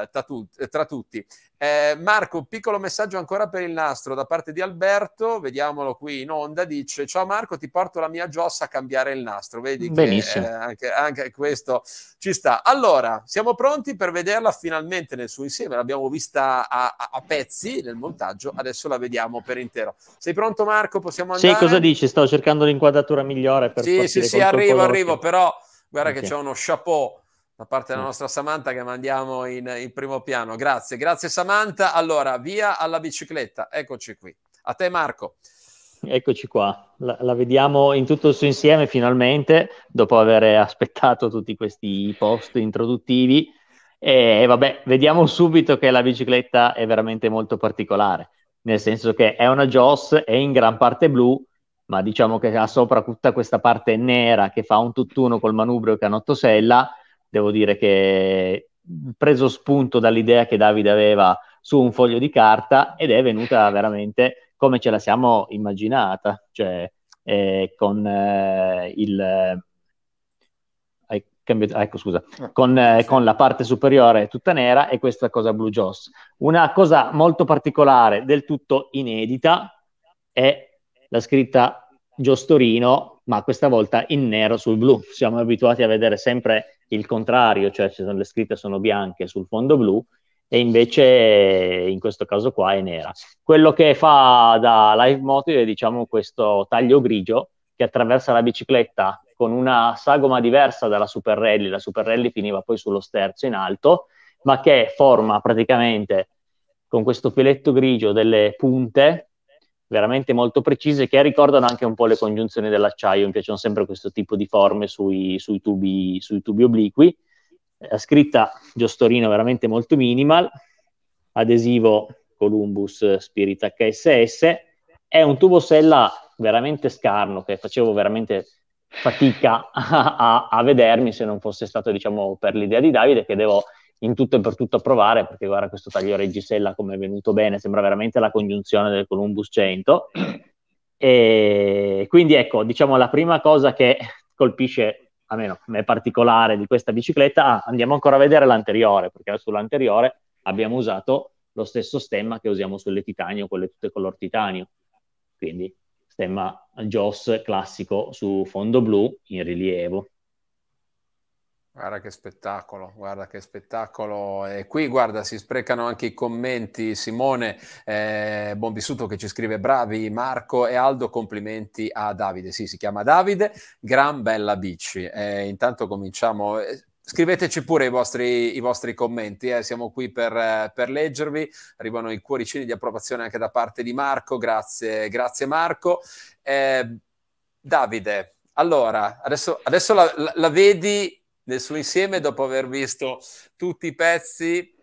tra, tu, tra tutti. Eh, Marco, piccolo messaggio ancora per il nastro da parte di Alberto, vediamolo qui in onda, dice ciao Marco, ti porto la mia giossa a cambiare il nastro, vedi Benissimo. che eh, anche, anche, questo ci sta. Allora, siamo pronti per vederla finalmente nel suo insieme, l'abbiamo vista a, a, a pezzi nel montaggio, adesso la vediamo per intero. Sei pronto Marco? Possiamo andare? Sì, cosa dici? Sto cercando l'inquadratura migliore per Sì, sì, sì, arrivo, arrivo, però guarda okay. che c'è uno chapeau da parte della nostra Samantha che mandiamo in, in, primo piano. Grazie, grazie Samantha. Allora, via alla bicicletta, eccoci qui. A te Marco. Eccoci qua, la, la vediamo in tutto il suo insieme finalmente, dopo aver aspettato tutti questi post introduttivi. E vabbè, vediamo subito che la bicicletta è veramente molto particolare, nel senso che è una Joss, è in gran parte blu, ma diciamo che ha sopra tutta questa parte nera che fa un tutt'uno col manubrio canotto sella devo dire che preso spunto dall'idea che Davide aveva su un foglio di carta ed è venuta veramente come ce la siamo immaginata, cioè eh, con eh, il... Cambiato, ah, ecco scusa, con, eh, con, la parte superiore tutta nera e questa cosa blu joss. Una cosa molto particolare, del tutto inedita, è la scritta Giostorino, ma questa volta in nero sul blu. Siamo abituati a vedere sempre il contrario, cioè sono, le scritte sono bianche sul fondo blu e invece eh, in questo caso qua è nera. Quello che fa da Live Motive è diciamo questo taglio grigio che attraversa la bicicletta con una sagoma diversa dalla Super Rally, la Super Rally finiva poi sullo sterzo in alto, ma che forma praticamente con questo filetto grigio delle punte veramente molto precise che ricordano anche un po' le congiunzioni dell'acciaio, mi piacciono sempre questo tipo di forme sui, sui, tubi, sui tubi, obliqui. La scritta Giostorino veramente molto minimal, adesivo Columbus Spirit HSS, è un tubo sella veramente scarno che facevo veramente fatica a, *laughs* a, a vedermi se non fosse stato diciamo per l'idea di Davide che devo in tutto e per tutto a provare, perché guarda questo taglio reggisella come è venuto bene, sembra veramente la congiunzione del Columbus 100. E quindi ecco, diciamo la prima cosa che colpisce, almeno me particolare, di questa bicicletta, ah, andiamo ancora a vedere l'anteriore, perché sull'anteriore abbiamo usato lo stesso stemma che usiamo sulle titanio, quelle tutte color titanio. Quindi stemma Joss classico su fondo blu in rilievo. Guarda che spettacolo, guarda che spettacolo. E qui, guarda, si sprecano anche i commenti. Simone, eh, buon vissuto che ci scrive bravi, Marco e Aldo, complimenti a Davide. Sì, si chiama Davide, gran bella bici. Eh, intanto cominciamo. Eh, scriveteci pure i vostri, i vostri commenti, eh. siamo qui per, eh, per, leggervi. Arrivano i cuoricini di approvazione anche da parte di Marco. Grazie, grazie Marco. Eh, Davide, allora, adesso, adesso la, la, la vedi nel suo insieme dopo aver visto tutti i pezzi.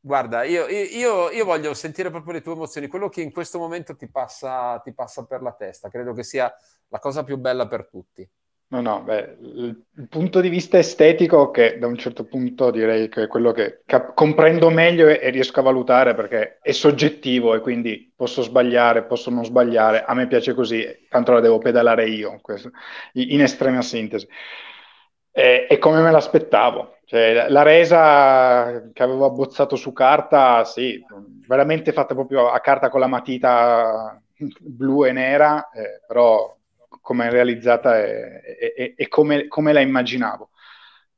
Guarda, io, io, io, voglio sentire proprio le tue emozioni, quello che in questo momento ti passa, ti passa per la testa, credo che sia la cosa più bella per tutti. No, no, beh, il punto di vista estetico che da un certo punto direi che è quello che cap- comprendo meglio e, e, riesco a valutare perché è soggettivo e quindi posso sbagliare, posso non sbagliare, a me piace così, tanto la devo pedalare io, questo, in estrema sintesi. E, eh, e come me l'aspettavo. Cioè, la resa che avevo abbozzato su carta, sì, veramente fatta proprio a carta con la matita blu e nera, eh, però come è realizzata e, come, come la immaginavo.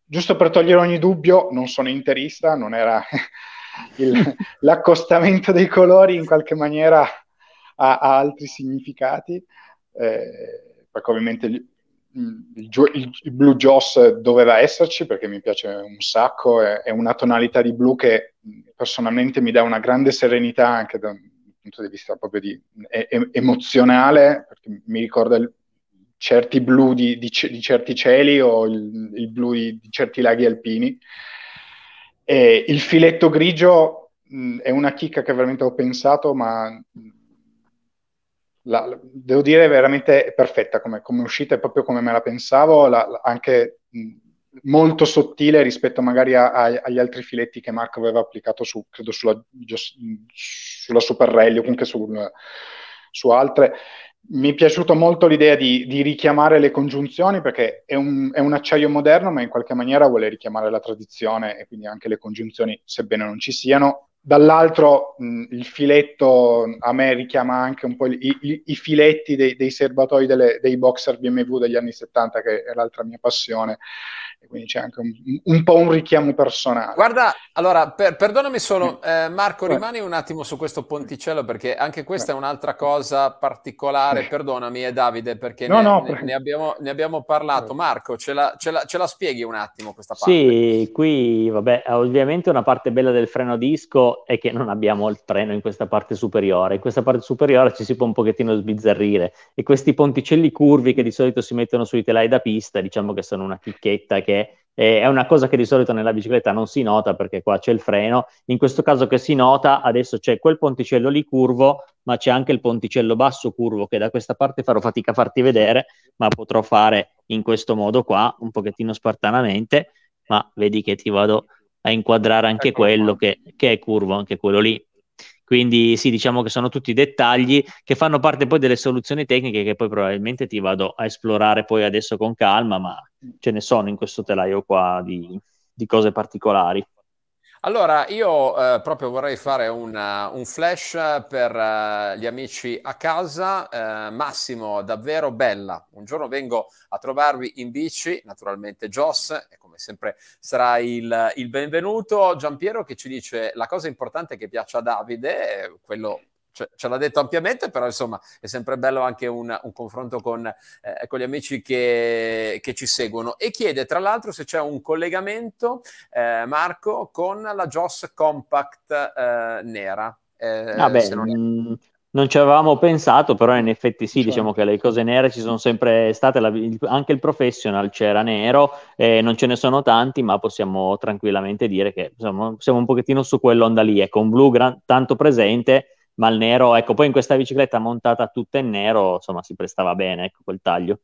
Giusto per togliere ogni dubbio, non sono interista, non era *laughs* il, l'accostamento dei colori in qualche maniera a, ha altri significati, eh, perché ovviamente il, il, il blu Joss doveva esserci perché mi piace un sacco, è, è, una tonalità di blu che personalmente mi dà una grande serenità anche da un punto di vista proprio di, è, è, emozionale, perché mi ricorda il, certi blu di, di, di, certi cieli o il, blu di, di certi laghi alpini. E il filetto grigio mh, è una chicca che veramente ho pensato, ma la, devo dire veramente perfetta come, come uscita e proprio come me la pensavo, la, la, anche molto sottile rispetto magari a, a, agli altri filetti che Marco aveva applicato su, credo sulla, sulla Super Rally o comunque su, su altre. Mi è piaciuta molto l'idea di, di richiamare le congiunzioni perché è un, è un, acciaio moderno ma in qualche maniera vuole richiamare la tradizione e quindi anche le congiunzioni, sebbene non ci siano, dall'altro mh, il filetto a me richiama anche un po' i, i, i filetti dei, dei serbatoi delle, dei boxer BMW degli anni 70 che è l'altra mia passione e quindi c'è anche un, un, po' un richiamo personale guarda allora per, perdonami solo eh, Marco rimani un attimo su questo ponticello perché anche questa è un'altra cosa particolare perdonami e eh, Davide perché no, ne, no, ne, ne, abbiamo, ne, abbiamo, parlato Marco ce la, ce, la, ce la, spieghi un attimo questa parte sì qui vabbè ovviamente una parte bella del freno disco è che non abbiamo il treno in questa parte superiore. In questa parte superiore ci si può un pochettino sbizzarrire e questi ponticelli curvi che di solito si mettono sui telai da pista, diciamo che sono una chicchetta che è una cosa che di solito nella bicicletta non si nota perché qua c'è il freno. In questo caso che si nota, adesso c'è quel ponticello lì curvo, ma c'è anche il ponticello basso curvo che da questa parte farò fatica a farti vedere, ma potrò fare in questo modo qua, un pochettino spartanamente, ma vedi che ti vado a inquadrare anche ecco quello che, che, è curvo, anche quello lì. Quindi sì, diciamo che sono tutti dettagli che fanno parte poi delle soluzioni tecniche che poi probabilmente ti vado a esplorare poi adesso con calma, ma ce ne sono in questo telaio qua di, di cose particolari. Allora, io eh, proprio vorrei fare una, un flash per eh, gli amici a casa. Eh, Massimo, davvero bella. Un giorno vengo a trovarvi in bici, naturalmente Joss, come sempre sarà il, il benvenuto. Giampiero che ci dice la cosa importante che piace a Davide, eh, quello cioè, ce l'ha detto ampiamente, però insomma è sempre bello anche un, un confronto con, eh, con, gli amici che, che, ci seguono. E chiede tra l'altro se c'è un collegamento, eh, Marco, con la Joss Compact eh, nera. Eh, Vabbè, ah, non... Mm, non ci avevamo pensato, però in effetti sì, certo. diciamo che le cose nere ci sono sempre state, la, anche il professional c'era nero, eh, non ce ne sono tanti, ma possiamo tranquillamente dire che insomma, siamo un pochettino su quell'onda lì, ecco, un blu gran, tanto presente, ma il nero, ecco, poi in questa bicicletta montata tutta in nero, insomma, si prestava bene, ecco, quel taglio.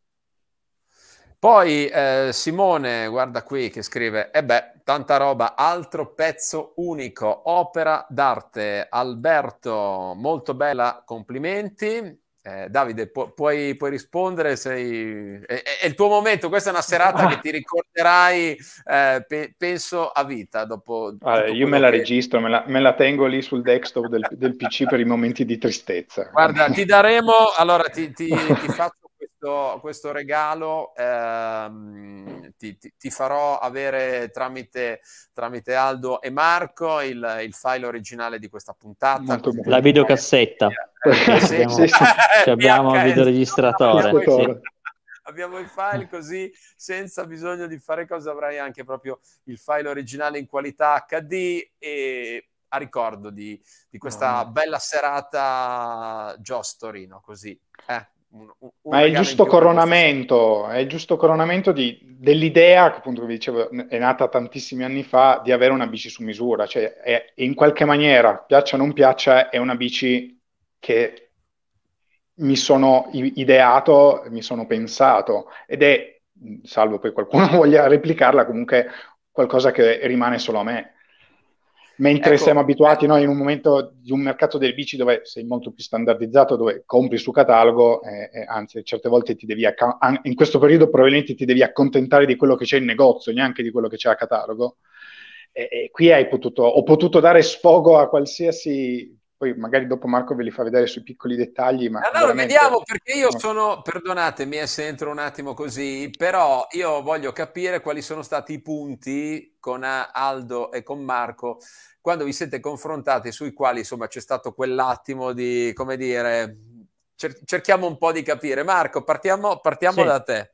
Poi eh, Simone, guarda qui, che scrive, e eh beh, tanta roba, altro pezzo unico, opera d'arte. Alberto, molto bella, complimenti. Eh, Davide, pu- puoi, puoi, rispondere, sei... è, è, il tuo momento, questa è una serata ah. che ti *laughs* ricorderai, eh, pe- penso, a vita. Dopo, allora, io me la che... registro, me la, me la, tengo lì sul desktop del, del PC per i momenti di tristezza. Guarda, ti daremo, allora ti, ti, ti faccio questo, questo regalo ehm, ti, ti, ti, farò avere tramite, tramite, Aldo e Marco il, il file originale di questa puntata. La videocassetta. Eh, *laughs* abbiamo, il videoregistratore. Abbiamo il file così senza bisogno di fare cose avrai anche proprio il file originale in qualità HD e a ricordo di, di questa bella serata Joss Torino così. Eh, un, un Ma è il giusto coronamento, è il giusto coronamento di, dell'idea, appunto vi dicevo, è nata tantissimi anni fa, di avere una bici su misura, cioè è, in qualche maniera, piaccia o non piaccia, è una bici che mi sono ideato, mi sono pensato ed è, salvo poi qualcuno *laughs* voglia replicarla, comunque qualcosa che rimane solo a me. Mentre ecco, siamo abituati eh, noi in un momento di un mercato delle bici dove sei molto più standardizzato, dove compri su catalogo, eh, eh, anzi certe volte ti devi, acc- in questo periodo probabilmente ti devi accontentare di quello che c'è in negozio, neanche di quello che c'è a catalogo. E, e qui potuto, ho potuto dare sfogo a qualsiasi poi magari dopo Marco ve li fa vedere sui piccoli dettagli. Ma allora veramente... vediamo perché io sono, perdonatemi eh, se entro un attimo così, però io voglio capire quali sono stati i punti con eh, Aldo e con Marco quando vi siete confrontati sui quali insomma c'è stato quell'attimo di, come dire, cer- cerchiamo un po' di capire. Marco, partiamo, partiamo sì. da te.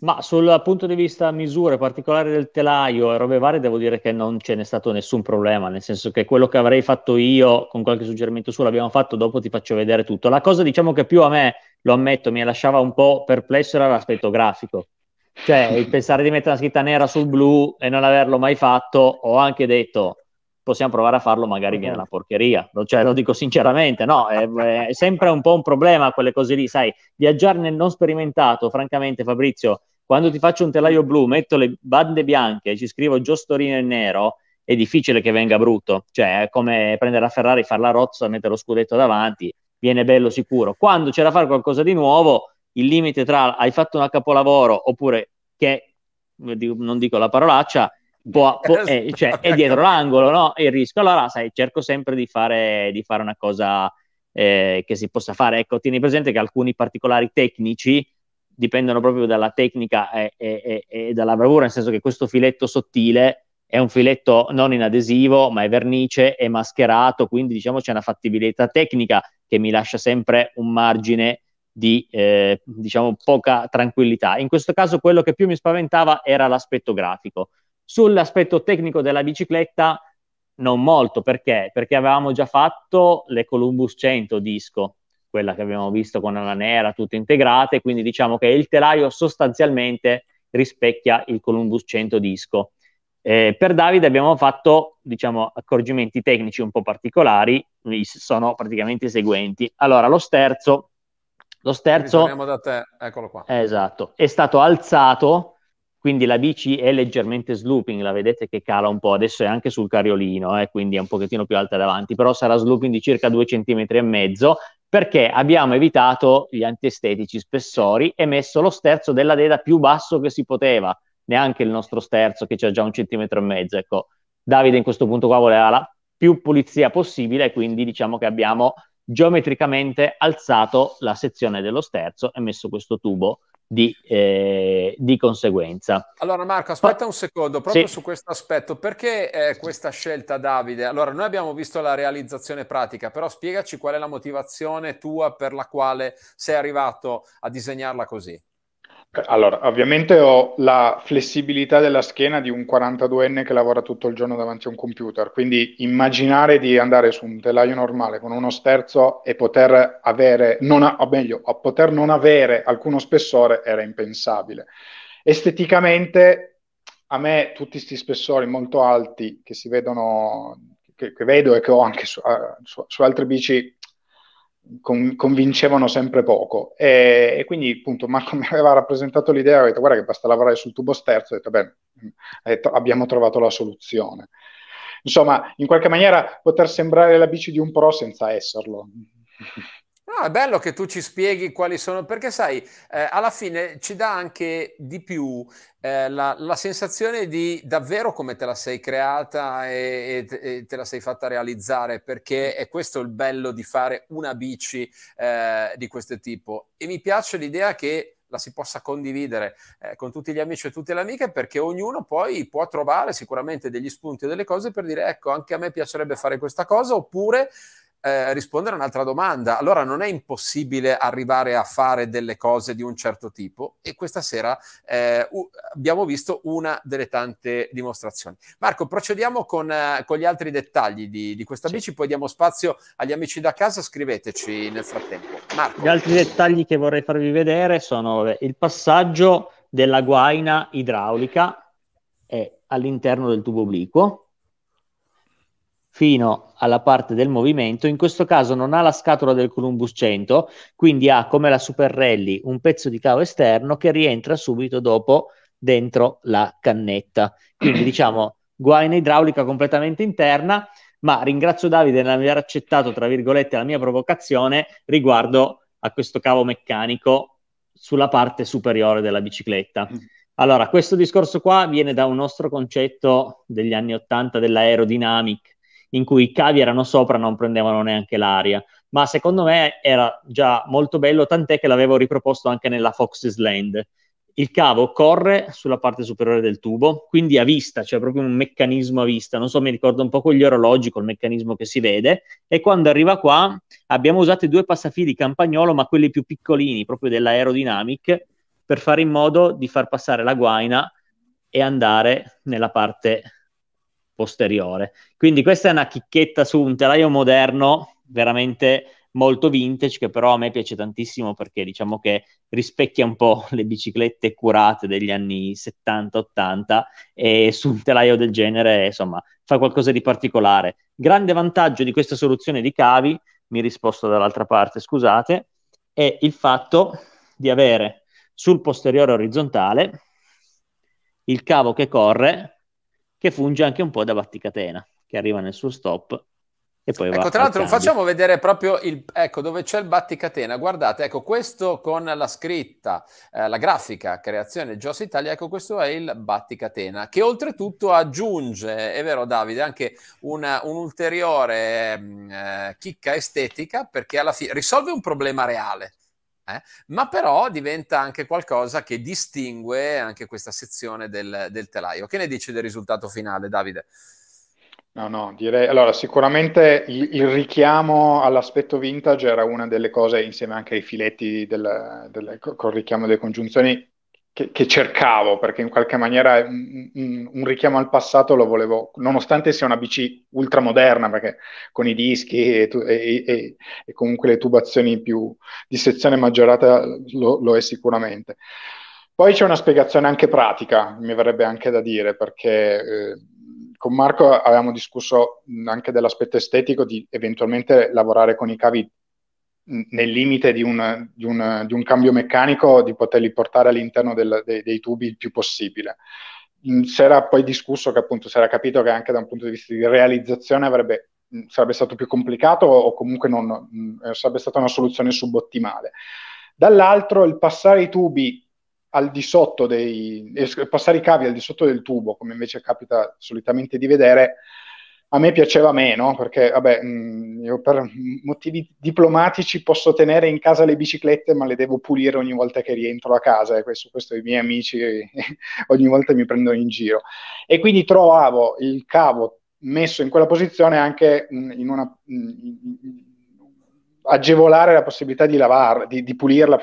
Ma sul punto di vista misure particolari del telaio e robe varie, devo dire che non ce n'è stato nessun problema, nel senso che quello che avrei fatto io, con qualche suggerimento su, l'abbiamo fatto, dopo ti faccio vedere tutto. La cosa, diciamo che più a me, lo ammetto, mi lasciava un po' perplesso era l'aspetto grafico. Cioè, il pensare di mettere una scritta nera sul blu e non averlo mai fatto, ho anche detto, possiamo provare a farlo, magari viene una esatto. porcheria. Cioè, lo dico sinceramente, no, è, è, sempre un po' un problema quelle cose lì, sai, viaggiare nel non sperimentato, francamente Fabrizio, quando ti faccio un telaio blu, metto le bande bianche ci scrivo Giostorino in nero, è difficile che venga brutto, cioè è come prendere la Ferrari, fare la rozza, mettere lo scudetto davanti, viene bello sicuro. Quando c'è da fare qualcosa di nuovo, il limite tra hai fatto un capolavoro oppure che, non dico la parolaccia, boh, *laughs* boh, eh, cioè, è dietro l'angolo, no? Il rischio. Allora, sai, cerco sempre di fare, di fare una cosa eh, che si possa fare. Ecco, tieni presente che alcuni particolari tecnici dipendono proprio dalla tecnica e, e, e dalla bravura, nel senso che questo filetto sottile è un filetto non in adesivo, ma è vernice, è mascherato, quindi diciamo c'è una fattibilità tecnica che mi lascia sempre un margine di eh, diciamo poca tranquillità. In questo caso quello che più mi spaventava era l'aspetto grafico, Sull'aspetto tecnico della bicicletta non molto, perché? Perché avevamo già fatto le Columbus 100 disco, quella che abbiamo visto con la nera, tutte integrate, quindi diciamo che il telaio sostanzialmente rispecchia il Columbus 100 disco. Eh, per Davide abbiamo fatto diciamo, accorgimenti tecnici un po' particolari, sono praticamente i seguenti. Allora, lo sterzo, lo sterzo Ritorniamo da te, eccolo qua. Esatto, è stato alzato quindi la bici è leggermente slooping, la vedete che cala un po', adesso è anche sul cariolino, eh, quindi è un pochettino più alta davanti, però sarà slooping di circa 2,5 cm perché abbiamo evitato gli antiestetici spessori e messo lo sterzo della deda più basso che si poteva, neanche il nostro sterzo che c'è già un centimetro e mezzo, ecco. Davide in questo punto qua voleva la più pulizia possibile quindi diciamo che abbiamo geometricamente alzato la sezione dello sterzo e messo questo tubo di, eh, di, conseguenza. Allora Marco, aspetta un secondo, proprio sì. su questo aspetto, perché eh, questa scelta Davide? Allora, noi abbiamo visto la realizzazione pratica, però spiegaci qual è la motivazione tua per la quale sei arrivato a disegnarla così. Allora, ovviamente ho la flessibilità della schiena di un 42enne che lavora tutto il giorno davanti a un computer, quindi immaginare di andare su un telaio normale con uno sterzo e poter avere, non a, o meglio, poter non avere alcuno spessore era impensabile. Esteticamente, a me tutti questi spessori molto alti che si vedono, che, che vedo e che ho anche su, su, su altre bici, con, convincevano sempre poco. E, e, quindi, appunto, Marco *laughs* mi aveva rappresentato l'idea, ho detto guarda che basta lavorare sul tubo sterzo, ho detto bene, mm", abbiamo trovato la soluzione. Insomma, in qualche maniera poter sembrare la bici di un pro senza esserlo. No, è bello che tu ci spieghi quali sono, perché sai, eh, alla fine ci dà anche di più eh, la, la, sensazione di davvero come te la sei creata e, e, e, te la sei fatta realizzare, perché mm. è questo il bello di fare una bici eh, di questo tipo. E mi piace l'idea che la si possa condividere eh, con tutti gli amici e tutte le amiche perché ognuno poi può trovare sicuramente degli spunti e delle cose per dire ecco anche a me piacerebbe fare questa cosa oppure eh, rispondere a un'altra domanda. Allora non è impossibile arrivare a fare delle cose di un certo tipo e questa sera eh, u- abbiamo visto una delle tante dimostrazioni. Marco, procediamo con, eh, con gli altri dettagli di, di questa sì. bici, poi diamo spazio agli amici da casa, scriveteci nel frattempo. Marco. Gli altri dettagli che vorrei farvi vedere sono il passaggio della guaina idraulica all'interno del tubo obliquo fino alla parte del movimento. In questo caso non ha la scatola del Columbus 100, quindi ha come la Super Rally un pezzo di cavo esterno che rientra subito dopo dentro la cannetta. Quindi diciamo guaina idraulica completamente interna, ma ringrazio Davide aver accettato, tra virgolette, la mia provocazione riguardo a questo cavo meccanico sulla parte superiore della bicicletta. Mm. Allora, questo discorso qua viene da un nostro concetto degli anni 80 dell'aerodynamic, in cui i cavi erano sopra, non prendevano neanche l'aria. Ma secondo me era già molto bello, tant'è che l'avevo riproposto anche nella Fox's Land. Il cavo corre sulla parte superiore del tubo, quindi a vista, cioè proprio un meccanismo a vista. Non so, mi ricordo un po' con gli orologi, col meccanismo che si vede. E quando arriva qua abbiamo usato due passafili campagnolo, ma quelli più piccolini, proprio dell'aerodynamic, per fare in modo di far passare la guaina e andare nella parte posteriore. Quindi questa è una chicchetta su un telaio moderno, veramente molto vintage, che però a me piace tantissimo perché diciamo che rispecchia un po' *laughs* le biciclette curate degli anni 70-80 e su un telaio del genere, insomma, fa qualcosa di particolare. Grande vantaggio di questa soluzione di cavi, mi risposto dall'altra parte, scusate, è il fatto di avere sul posteriore orizzontale il cavo che corre che funge anche un po' da batticatena, che arriva nel suo stop e poi ecco, va. Tra l'altro, facciamo vedere proprio il, ecco, dove c'è il batticatena. Guardate, ecco questo con la scritta, eh, la grafica, creazione Joss Italia. Ecco, questo è il batticatena che oltretutto aggiunge, è vero, Davide, anche una, un'ulteriore mm, eh, chicca estetica perché alla fine risolve un problema reale eh? ma però diventa anche qualcosa che distingue anche questa sezione del, del telaio. Che ne dici del risultato finale, Davide? No, no, direi allora sicuramente il, il, richiamo all'aspetto vintage era una delle cose insieme anche ai filetti del, del, col richiamo delle congiunzioni che, che, cercavo, perché in qualche maniera un, un, richiamo al passato lo volevo, nonostante sia una bici ultramoderna, perché con i dischi e, e, e, e comunque le tubazioni più di sezione maggiorata lo, lo, è sicuramente. Poi c'è una spiegazione anche pratica, mi verrebbe anche da dire, perché eh, con Marco avevamo discusso anche dell'aspetto estetico di eventualmente lavorare con i cavi nel limite di, una, di, una, di, un cambio meccanico, di poterli portare all'interno del, dei, dei, tubi il più possibile. Mm, si era poi discusso che appunto si era capito che anche da un punto di vista di realizzazione avrebbe, mm, sarebbe stato più complicato o comunque non, mm, eh, sarebbe stata una soluzione subottimale. Dall'altro il passare i tubi al di sotto dei, passare i cavi al di sotto del tubo, come invece capita solitamente di vedere, a me piaceva meno perché, vabbè, mm, io per motivi diplomatici posso tenere in casa le biciclette, ma le devo pulire ogni volta che rientro a casa. E questo, questo i miei amici *laughs* ogni volta mi prendono in giro. E quindi trovavo il cavo messo in quella posizione anche mm, in una. In, mm, agevolare la possibilità di lavare, di, di, pulirla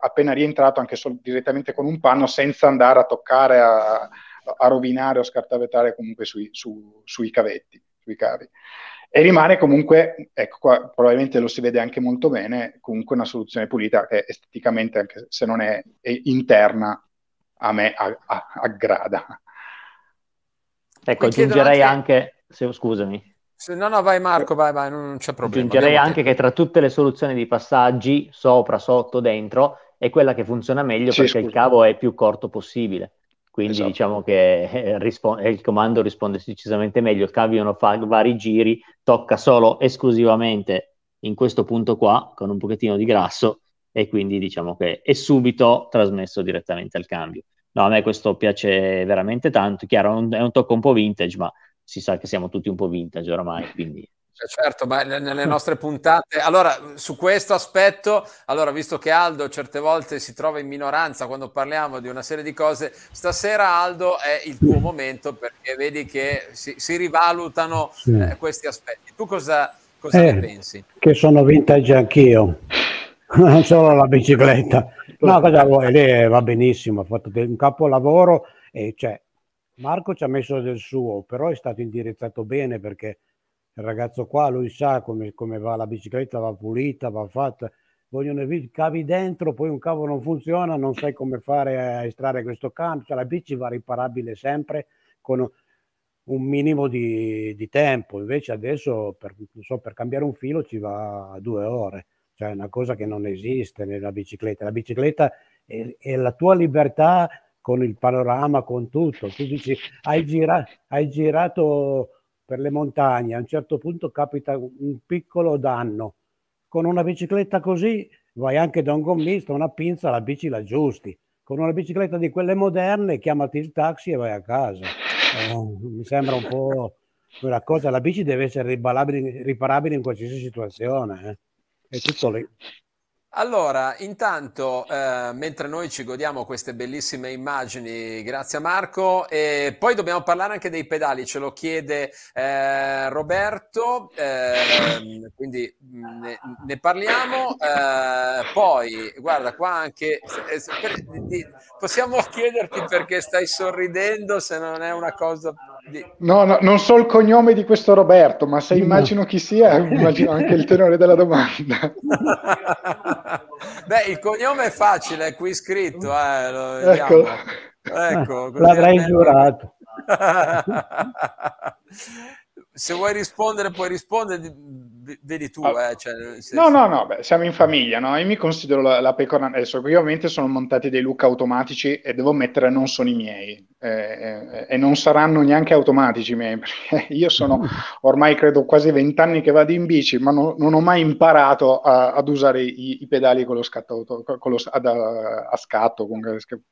appena rientrato anche solo direttamente con un panno senza andare a toccare a, a rovinare o scartavetare comunque sui, su, sui cavetti, sui cavi. E rimane comunque, ecco qua probabilmente lo si vede anche molto bene, comunque una soluzione pulita che esteticamente, anche se non è, è interna, a me aggrada. Ecco, aggiungerei anche, se, scusami, No, no, vai Marco, vai, vai, non c'è problema. Aggiungerei anche tempo. che tra tutte le soluzioni di passaggi, sopra, sotto, dentro, è quella che funziona meglio sì, perché scusa. il cavo è più corto possibile. Quindi esatto. diciamo che eh, rispo- eh, il comando risponde decisamente meglio. Il non fa vari giri, tocca solo esclusivamente in questo punto qua con un pochettino di grasso e quindi diciamo che è subito trasmesso direttamente al cambio. No, a me questo piace veramente tanto. Chiaro, è un, è un tocco un po' vintage, ma si sa che siamo tutti un po' vintage oramai, quindi cioè, certo, ma nelle nostre puntate, allora su questo aspetto, allora visto che Aldo certe volte si trova in minoranza quando parliamo di una serie di cose, stasera Aldo è il tuo momento perché vedi che si, si rivalutano sì. eh, questi aspetti. Tu cosa, cosa eh, ne pensi? Che sono vintage anch'io, *laughs* non solo la bicicletta. No, cosa vuoi? Lei eh, va benissimo, ha fatto un capolavoro e cioè, Marco ci ha messo del suo, però è stato indirizzato bene perché il ragazzo qua lui sa come, come va la bicicletta, va pulita, va fatta, vogliono cavi dentro, poi un cavo non funziona, non sai come fare a estrarre questo cavo, cioè la bici va riparabile sempre con un minimo di, di tempo, invece adesso per, so, per, cambiare un filo ci va due ore, cioè è una cosa che non esiste nella bicicletta, la bicicletta è, è la tua libertà con il panorama, con tutto, tu dici hai, gira, hai girato per le montagne, a un certo punto capita un piccolo danno. Con una bicicletta così vai anche da un gommista, una pinza, la bici la giusti. Con una bicicletta di quelle moderne chiamati il taxi e vai a casa. Eh, mi sembra un po' quella cosa, la bici deve essere riparabile in qualsiasi situazione. Eh. È tutto lì. Allora, intanto, eh, mentre noi ci godiamo queste bellissime immagini, grazie a Marco, e poi dobbiamo parlare anche dei pedali, ce lo chiede eh, Roberto, eh, quindi mm, ne, ne parliamo. Eh, poi, guarda, qua anche eh, possiamo chiederti perché stai sorridendo, se non è una cosa... Di... No, no, non so il cognome di questo Roberto, ma se immagino chi sia, immagino anche il tenore della domanda. *laughs* Beh, il cognome è facile, è qui scritto. Eh, ecco. ecco *laughs* l'avrei giurato. *laughs* *laughs* se vuoi rispondere, puoi rispondere, vedi tu. Ah. Eh, cioè, no, no, no, beh, siamo in famiglia, no? Io mi considero la, la pecora adesso, perché ovviamente sono montati dei look automatici e devo mettere non sono i miei eh, eh, e non saranno neanche automatici i miei, *laughs* perché io sono *laughs* ormai credo quasi vent'anni che vado in bici, ma no, non ho mai imparato a, ad usare i, i, pedali con lo scatto, con lo, ad, a, a scatto, con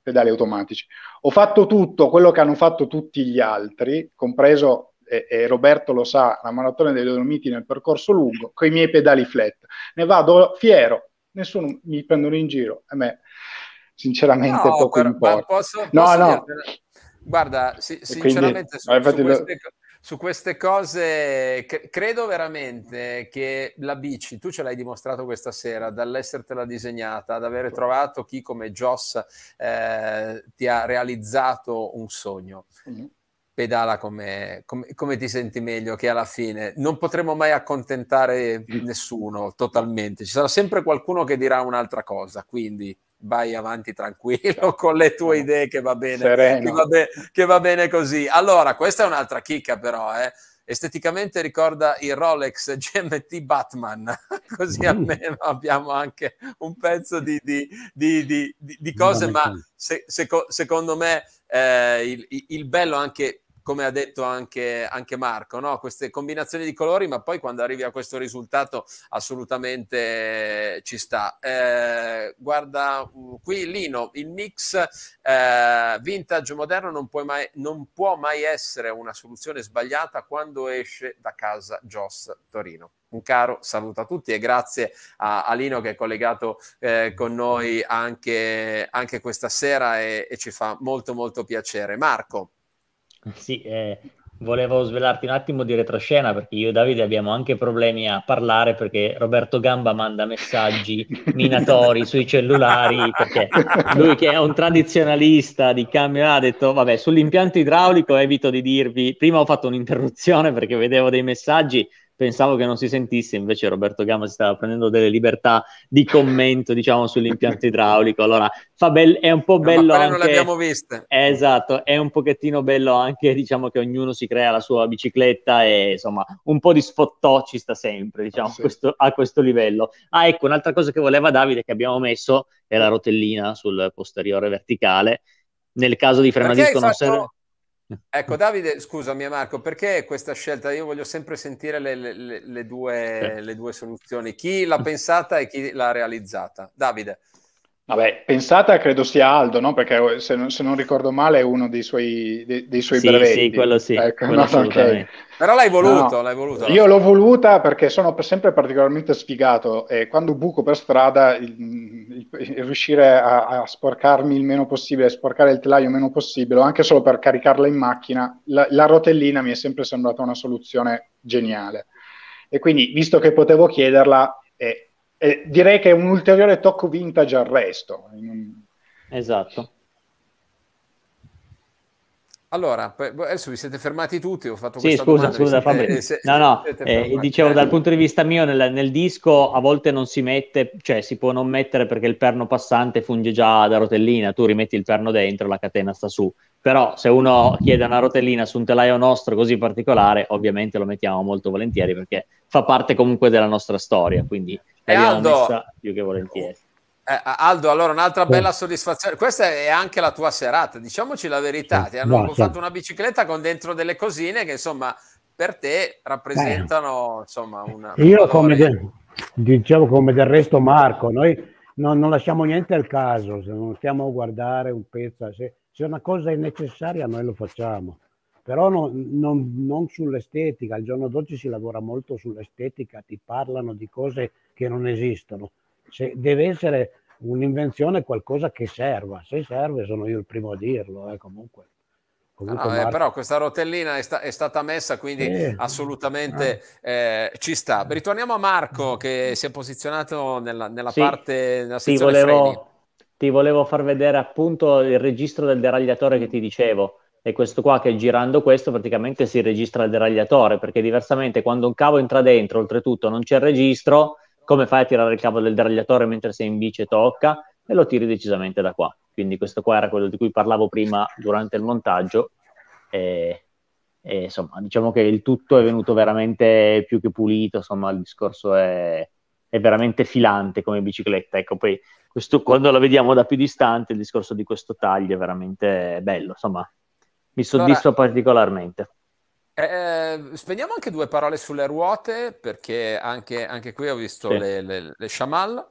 pedali automatici. Ho fatto tutto quello che hanno fatto tutti gli altri, compreso e, e Roberto lo sa, la maratona delle Dolomiti nel percorso lungo, con i miei pedali flat. Ne vado fiero, nessuno mi prendono in giro, a me sinceramente no, poco per, importa. Posso, no, posso no. Dire, guarda, si, sinceramente quindi, su, su, queste, lo... su, queste, cose credo veramente che la bici, tu ce l'hai dimostrato questa sera, dall'essertela disegnata, ad avere trovato chi come Joss eh, ti ha realizzato un sogno. Mm-hmm pedala come, come, come, ti senti meglio, che alla fine non potremo mai accontentare nessuno totalmente, ci sarà sempre qualcuno che dirà un'altra cosa, quindi vai avanti tranquillo *laughs* con le tue idee che va bene, che va, be- che va, bene così. Allora, questa è un'altra chicca però, eh. Esteticamente ricorda il Rolex GMT Batman, *laughs* così mm. almeno abbiamo anche un pezzo di, di, di, di cose, ma se, seco, secondo me eh, il, il bello anche come ha detto anche, anche Marco, no? queste combinazioni di colori, ma poi quando arrivi a questo risultato assolutamente ci sta. Eh, guarda mm, qui Lino, il mix eh, vintage moderno non, mai, non può mai essere una soluzione sbagliata quando esce da casa Joss Torino un caro saluto a tutti e grazie a, a Lino che è collegato eh, con noi anche, anche, questa sera e, e ci fa molto molto piacere. Marco. Sì, eh, volevo svelarti un attimo di retroscena perché io e Davide abbiamo anche problemi a parlare perché Roberto Gamba manda messaggi *laughs* minatori sui cellulari perché lui che è un tradizionalista di camion ha detto vabbè sull'impianto idraulico evito di dirvi prima ho fatto un'interruzione perché vedevo dei messaggi pensavo che non si sentisse, invece Roberto Gamma si stava prendendo delle libertà di commento, diciamo, sull'impianto idraulico. Allora, be- è un po' bello no, anche... non l'abbiamo vista. Esatto, è un pochettino bello anche, diciamo, che ognuno si crea la sua bicicletta e, insomma, un po' di sfottò ci sta sempre, diciamo, sì. questo, a questo livello. Ah, ecco, un'altra cosa che voleva Davide, che abbiamo messo, è la rotellina sul posteriore verticale. Nel caso di frenadisco non serve... Ecco, Davide, scusami Marco, perché questa scelta? Io voglio sempre sentire le, le, le, due, le due soluzioni, chi l'ha pensata e chi l'ha realizzata. Davide. Vabbè, pensata credo sia Aldo, no? Perché eh, se non, se non ricordo male è uno dei suoi, dei, dei suoi sì, brevetti. Sì, quello sì. Ecco, quello no, okay. Però l'hai voluto, no, l'hai voluto. Io l'ho voluta perché sono sempre particolarmente sfigato e quando buco per strada il, il, il riuscire a, a, sporcarmi il meno possibile, a sporcare il telaio il meno possibile, anche solo per caricarla in macchina, la, la rotellina mi è sempre sembrata una soluzione geniale. E quindi, visto che potevo chiederla, eh, eh, direi che è un ulteriore tocco vintage al resto. Esatto. Allora, adesso vi siete fermati tutti, ho fatto sì, scusa, domanda, scusa siete, eh, se, no, no, eh, dicevo dal punto di vista mio nel, nel, disco a volte non si mette, cioè si può non mettere perché il perno passante funge già da rotellina, tu rimetti il perno dentro, e la catena sta su. Però se uno chiede una rotellina su un telaio nostro così particolare, ovviamente lo mettiamo molto volentieri perché fa parte comunque della nostra storia, quindi l'abbiamo messa più che volentieri. Eh, Aldo, allora un'altra bella soddisfazione. Questa è anche la tua serata, diciamoci la verità. Ti hanno Guarda. fatto certo. una bicicletta con dentro delle cosine che insomma per te rappresentano Beh. insomma una. Io come del, dicevo come del resto Marco, noi non, non, lasciamo niente al caso, se non stiamo a guardare un pezzo, se, se una cosa è necessaria noi lo facciamo, però non, non, non sull'estetica, al giorno d'oggi si lavora molto sull'estetica, ti parlano di cose che non esistono se deve essere un'invenzione qualcosa che serva. Se serve sono io il primo a dirlo, eh, comunque. comunque no, no, eh, però questa rotellina è, sta- è stata messa, quindi ah. eh. assolutamente ci sta. Ritorniamo a Marco che si è posizionato nella, nella sì. parte della sezione ti volevo, freni. ti volevo far vedere appunto il registro del deragliatore che ti dicevo. E questo qua che girando questo praticamente si registra il deragliatore, perché diversamente quando un cavo entra dentro, oltretutto non c'è il registro, come fai a tirare il cavo del deragliatore mentre sei in bici e tocca e lo tiri decisamente da qua. Quindi questo qua era quello di cui parlavo prima durante il montaggio e, e insomma diciamo che il tutto è venuto veramente più che pulito, insomma il discorso è, è veramente filante come bicicletta, ecco poi questo, quando la vediamo da più distante il discorso di questo taglio è veramente bello, insomma mi soddisfa allora... particolarmente. Eh, ehm, spendiamo anche due parole sulle ruote, perché anche, anche qui ho visto sì. le, le, le Shamal.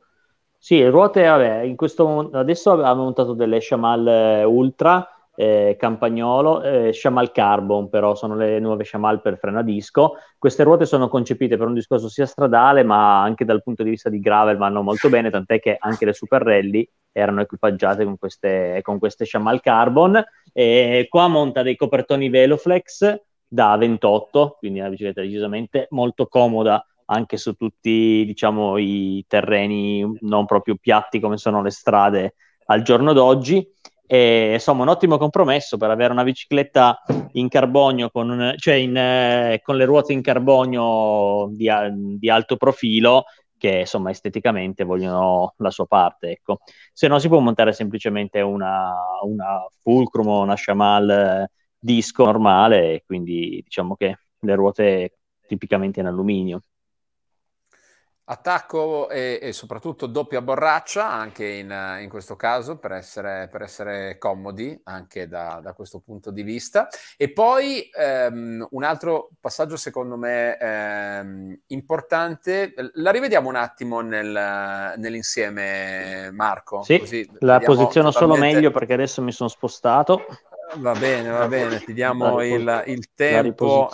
Sì, ruote, vabbè, in questo adesso abbiamo montato delle Shamal eh, Ultra, eh, Campagnolo, eh, Shamal Carbon, però sono le nuove Shamal per freno a disco. Queste ruote sono concepite per un discorso sia stradale, ma anche dal punto di vista di gravel vanno molto bene, tant'è che anche le Super Rally erano equipaggiate con queste, con queste Shamal Carbon. E qua monta dei copertoni Veloflex da 28, quindi una bicicletta decisamente molto comoda anche su tutti diciamo, i terreni non proprio piatti come sono le strade al giorno d'oggi. E, insomma, un ottimo compromesso per avere una bicicletta in carbonio, con, cioè in, eh, con le ruote in carbonio di, di alto profilo che insomma esteticamente vogliono la sua parte. Ecco. Se no si può montare semplicemente una, una Fulcrum o una Shamal eh, disco normale, quindi diciamo che le ruote tipicamente in alluminio. Attacco e, e soprattutto doppia borraccia, anche in, in questo caso, per essere, per essere comodi anche da, da, questo punto di vista. E poi ehm, un altro passaggio secondo me ehm, importante, la rivediamo un attimo nel, nell'insieme Marco. Sì, la posiziono solo meglio perché adesso mi sono spostato. Va bene, va bene, ti diamo il, il, tempo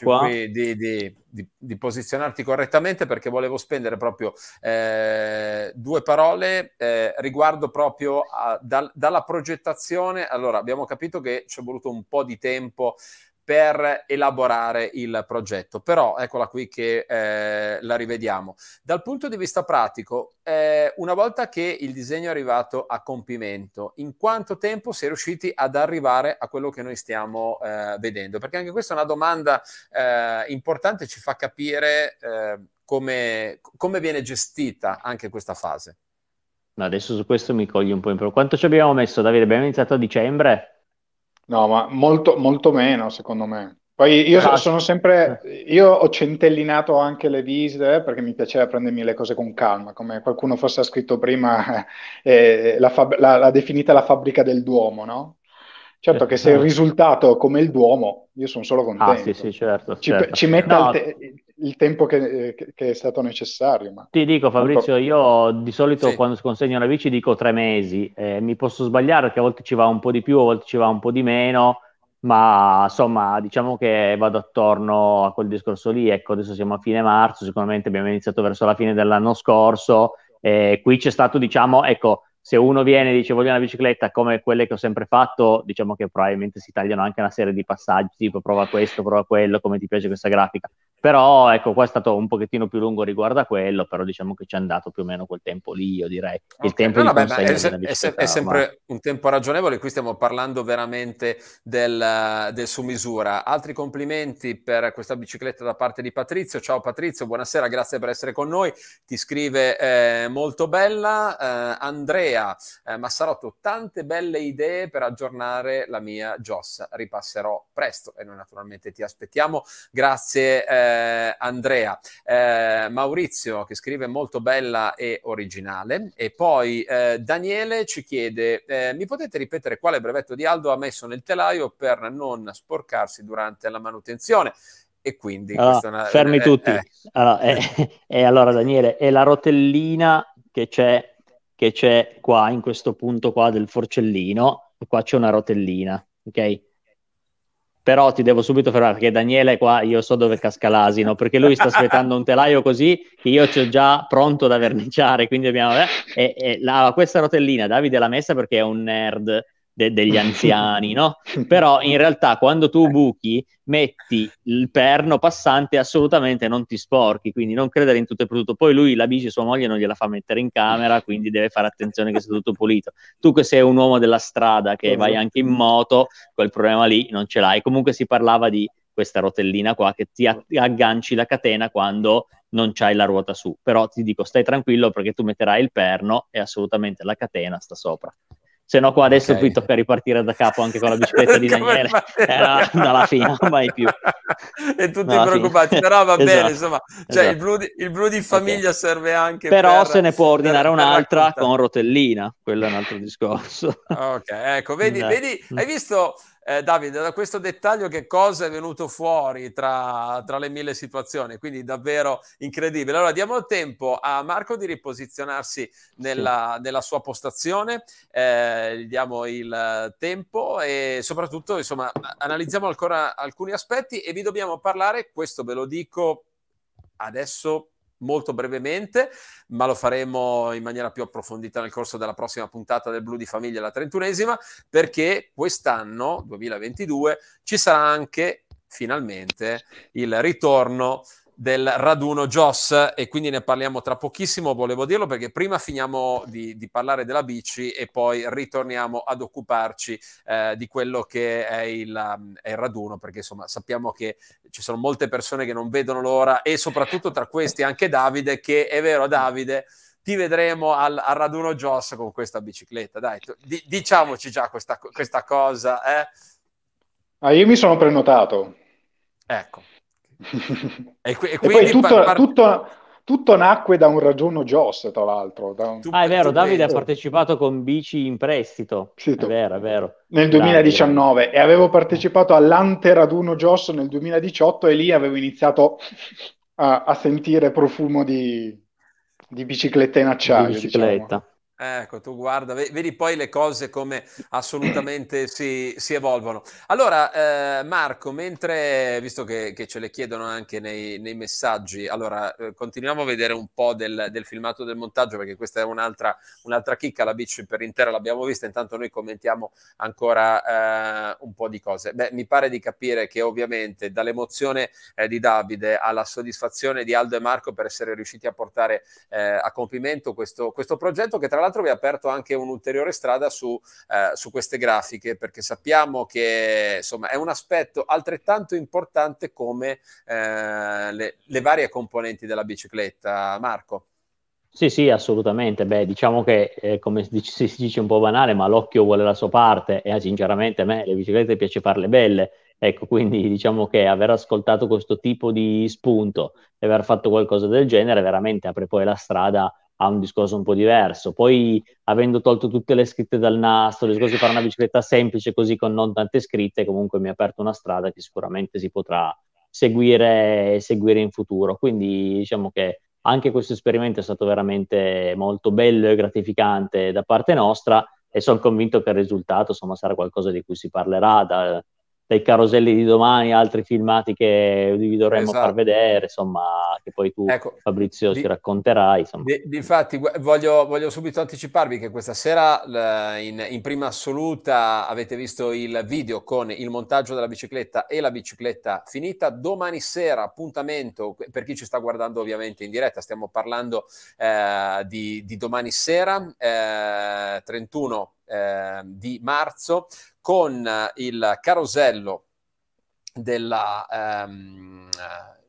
qui, di, di, di, di, posizionarti correttamente perché volevo spendere proprio eh, due parole eh, riguardo proprio a, dal, dalla progettazione. Allora, abbiamo capito che ci è voluto un po' di tempo per elaborare il progetto. Però eccola qui che eh, la rivediamo. Dal punto di vista pratico, eh, una volta che il disegno è arrivato a compimento, in quanto tempo si è riusciti ad arrivare a quello che noi stiamo eh, vedendo? Perché anche questa è una domanda eh, importante, ci fa capire eh, come, come viene gestita anche questa fase. adesso su questo mi coglio un po' in pro. Quanto ci abbiamo messo, Davide? Abbiamo iniziato a dicembre? No, ma molto, molto meno, secondo me. Poi io ah, sono sempre, io ho centellinato anche le visite eh, perché mi piaceva prendermi le cose con calma, come qualcuno forse ha scritto prima, *laughs* eh, l'ha, fab- la, la definita la fabbrica del Duomo, no? Certo che se il esatto. risultato è come il Duomo, io sono solo contento. Ah, sì, sì, certo. Ci, certo. ci metta no. il, te- il tempo che, eh, che, che, è stato necessario. Ma... Ti dico ecco. Fabrizio, io di solito sì. quando sconsegno una bici dico tre mesi, eh, mi posso sbagliare perché a volte ci va un po' di più, a volte ci va un po' di meno, ma insomma diciamo che vado attorno a quel discorso lì, ecco adesso siamo a fine marzo, sicuramente abbiamo iniziato verso la fine dell'anno scorso, eh, qui c'è stato diciamo, ecco, se uno viene e dice voglio una bicicletta come quelle che ho sempre fatto, diciamo che probabilmente si tagliano anche una serie di passaggi, tipo prova questo, prova quello, come ti piace questa grafica però ecco, qua è stato un pochettino più lungo riguardo a quello, però diciamo che ci è andato più o meno quel tempo lì, io direi. Okay. Il tempo no, no, beh, è, se- è, se- è, sempre un tempo ragionevole, qui stiamo parlando veramente del, del su misura. Altri complimenti per questa bicicletta da parte di Patrizio. Ciao Patrizio, buonasera, grazie per essere con noi. Ti scrive eh, molto bella eh, Andrea eh, Massarotto, tante belle idee per aggiornare la mia Joss. Ripasserò presto e noi naturalmente ti aspettiamo. Grazie. Eh, eh, Andrea. Eh, Maurizio che scrive molto bella e originale. E poi eh, Daniele ci chiede, eh, mi potete ripetere quale brevetto di Aldo ha messo nel telaio per non sporcarsi durante la manutenzione? E quindi... Allora, una... Fermi eh, tutti. Eh. Allora, allora, Daniele, è la rotellina che c'è, che c'è qua in questo punto qua del forcellino. E qua c'è una rotellina, ok? però ti devo subito fermare perché Daniele qua io so dove casca l'asino perché lui sta aspettando un telaio così che io ho già pronto da verniciare quindi abbiamo eh, e, e la, questa rotellina Davide l'ha messa perché è un nerd de- degli anziani, no? *laughs* Però in realtà quando tu buchi metti il perno passante assolutamente non ti sporchi, quindi non credere in tutto e per tutto. Poi lui la bici sua moglie non gliela fa mettere in camera, quindi deve fare attenzione che sia tutto pulito. Tu che sei un uomo della strada, che esatto. vai anche in moto, quel problema lì non ce l'hai. Comunque si parlava di questa rotellina qua che ti agganci la catena quando non c'hai la ruota su. Però ti dico, stai tranquillo perché tu metterai il perno e assolutamente la catena sta sopra se no qua adesso okay. qui tocca ripartire da capo anche con la bicicletta di *laughs* Daniele era eh, dalla fine mai più e tutti dalla preoccupati fine. però va *laughs* esatto. bene insomma cioè, esatto. il, blu di, il, blu di, famiglia okay. serve anche però per, se ne può ordinare per, un'altra per con rotellina quello è un altro discorso ok ecco vedi, vedi hai visto eh, Davide, da questo dettaglio che cosa è venuto fuori tra, tra, le mille situazioni? Quindi davvero incredibile. Allora diamo il tempo a Marco di riposizionarsi nella, sì. nella sua postazione, eh, gli diamo il tempo e soprattutto insomma, analizziamo ancora alcuni aspetti e vi dobbiamo parlare, questo ve lo dico adesso molto brevemente, ma lo faremo in maniera più approfondita nel corso della prossima puntata del Blu di Famiglia, la trentunesima, perché quest'anno, 2022, ci sarà anche finalmente il ritorno del raduno Joss e quindi ne parliamo tra pochissimo, volevo dirlo perché prima finiamo di, di parlare della bici e poi ritorniamo ad occuparci eh, di quello che è il, mm, è il, raduno perché insomma sappiamo che ci sono molte persone che non vedono l'ora e soprattutto tra questi anche Davide che è vero Davide ti vedremo al, al raduno Joss con questa bicicletta dai di, diciamoci già questa, questa cosa eh? ah, io mi sono prenotato ecco *laughs* e, que- e, e poi tutto, par- tutto, tutto, nacque da un ragiono Joss, tra l'altro. Un... Ah, è vero, Davide ha partecipato con bici in prestito. Sì, è vero, è vero. Nel 2019 Davide. e avevo partecipato all'anteraduno Joss nel 2018 e lì avevo iniziato a, a sentire profumo di, di bicicletta in acciaio. Di bicicletta. Diciamo. Ecco, tu guarda, vedi poi le cose come assolutamente *clears throat* si, si evolvono. Allora, eh, Marco, mentre, visto che, che, ce le chiedono anche nei, nei messaggi, allora eh, continuiamo a vedere un po' del, del, filmato del montaggio, perché questa è un'altra, un'altra chicca, la bici per intera l'abbiamo vista, intanto noi commentiamo ancora eh, un po' di cose. Beh, mi pare di capire che ovviamente dall'emozione eh, di Davide alla soddisfazione di Aldo e Marco per essere riusciti a portare eh, a compimento questo, questo progetto che tra l'altro l'altro vi ha aperto anche un'ulteriore strada su, eh, su, queste grafiche, perché sappiamo che insomma, è un aspetto altrettanto importante come eh, le, le varie componenti della bicicletta. Marco. Sì, sì, assolutamente. Beh, diciamo che eh, come si, si, dice un po' banale, ma l'occhio vuole la sua parte e ah, sinceramente a me le biciclette piace farle belle. Ecco, quindi diciamo che aver ascoltato questo tipo di spunto e aver fatto qualcosa del genere veramente apre poi la strada ha un discorso un po' diverso. Poi, avendo tolto tutte le scritte dal nastro, il discorso di fare una bicicletta semplice così con non tante scritte, comunque mi ha aperto una strada che sicuramente si potrà seguire, seguire in futuro. Quindi diciamo che anche questo esperimento è stato veramente molto bello e gratificante da parte nostra e sono convinto che il risultato insomma, sarà qualcosa di cui si parlerà da, dai caroselli di domani, altri filmati che vi dovremmo esatto. far vedere, insomma, che poi tu, ecco, Fabrizio, di, ci racconterai. Insomma. Di, di infatti, voglio, voglio, subito anticiparvi che questa sera in, in, prima assoluta avete visto il video con il montaggio della bicicletta e la bicicletta finita. Domani sera, appuntamento per chi ci sta guardando ovviamente in diretta, stiamo parlando eh, di, di, domani sera, eh, 31 eh, di marzo con eh, il carosello della ehm,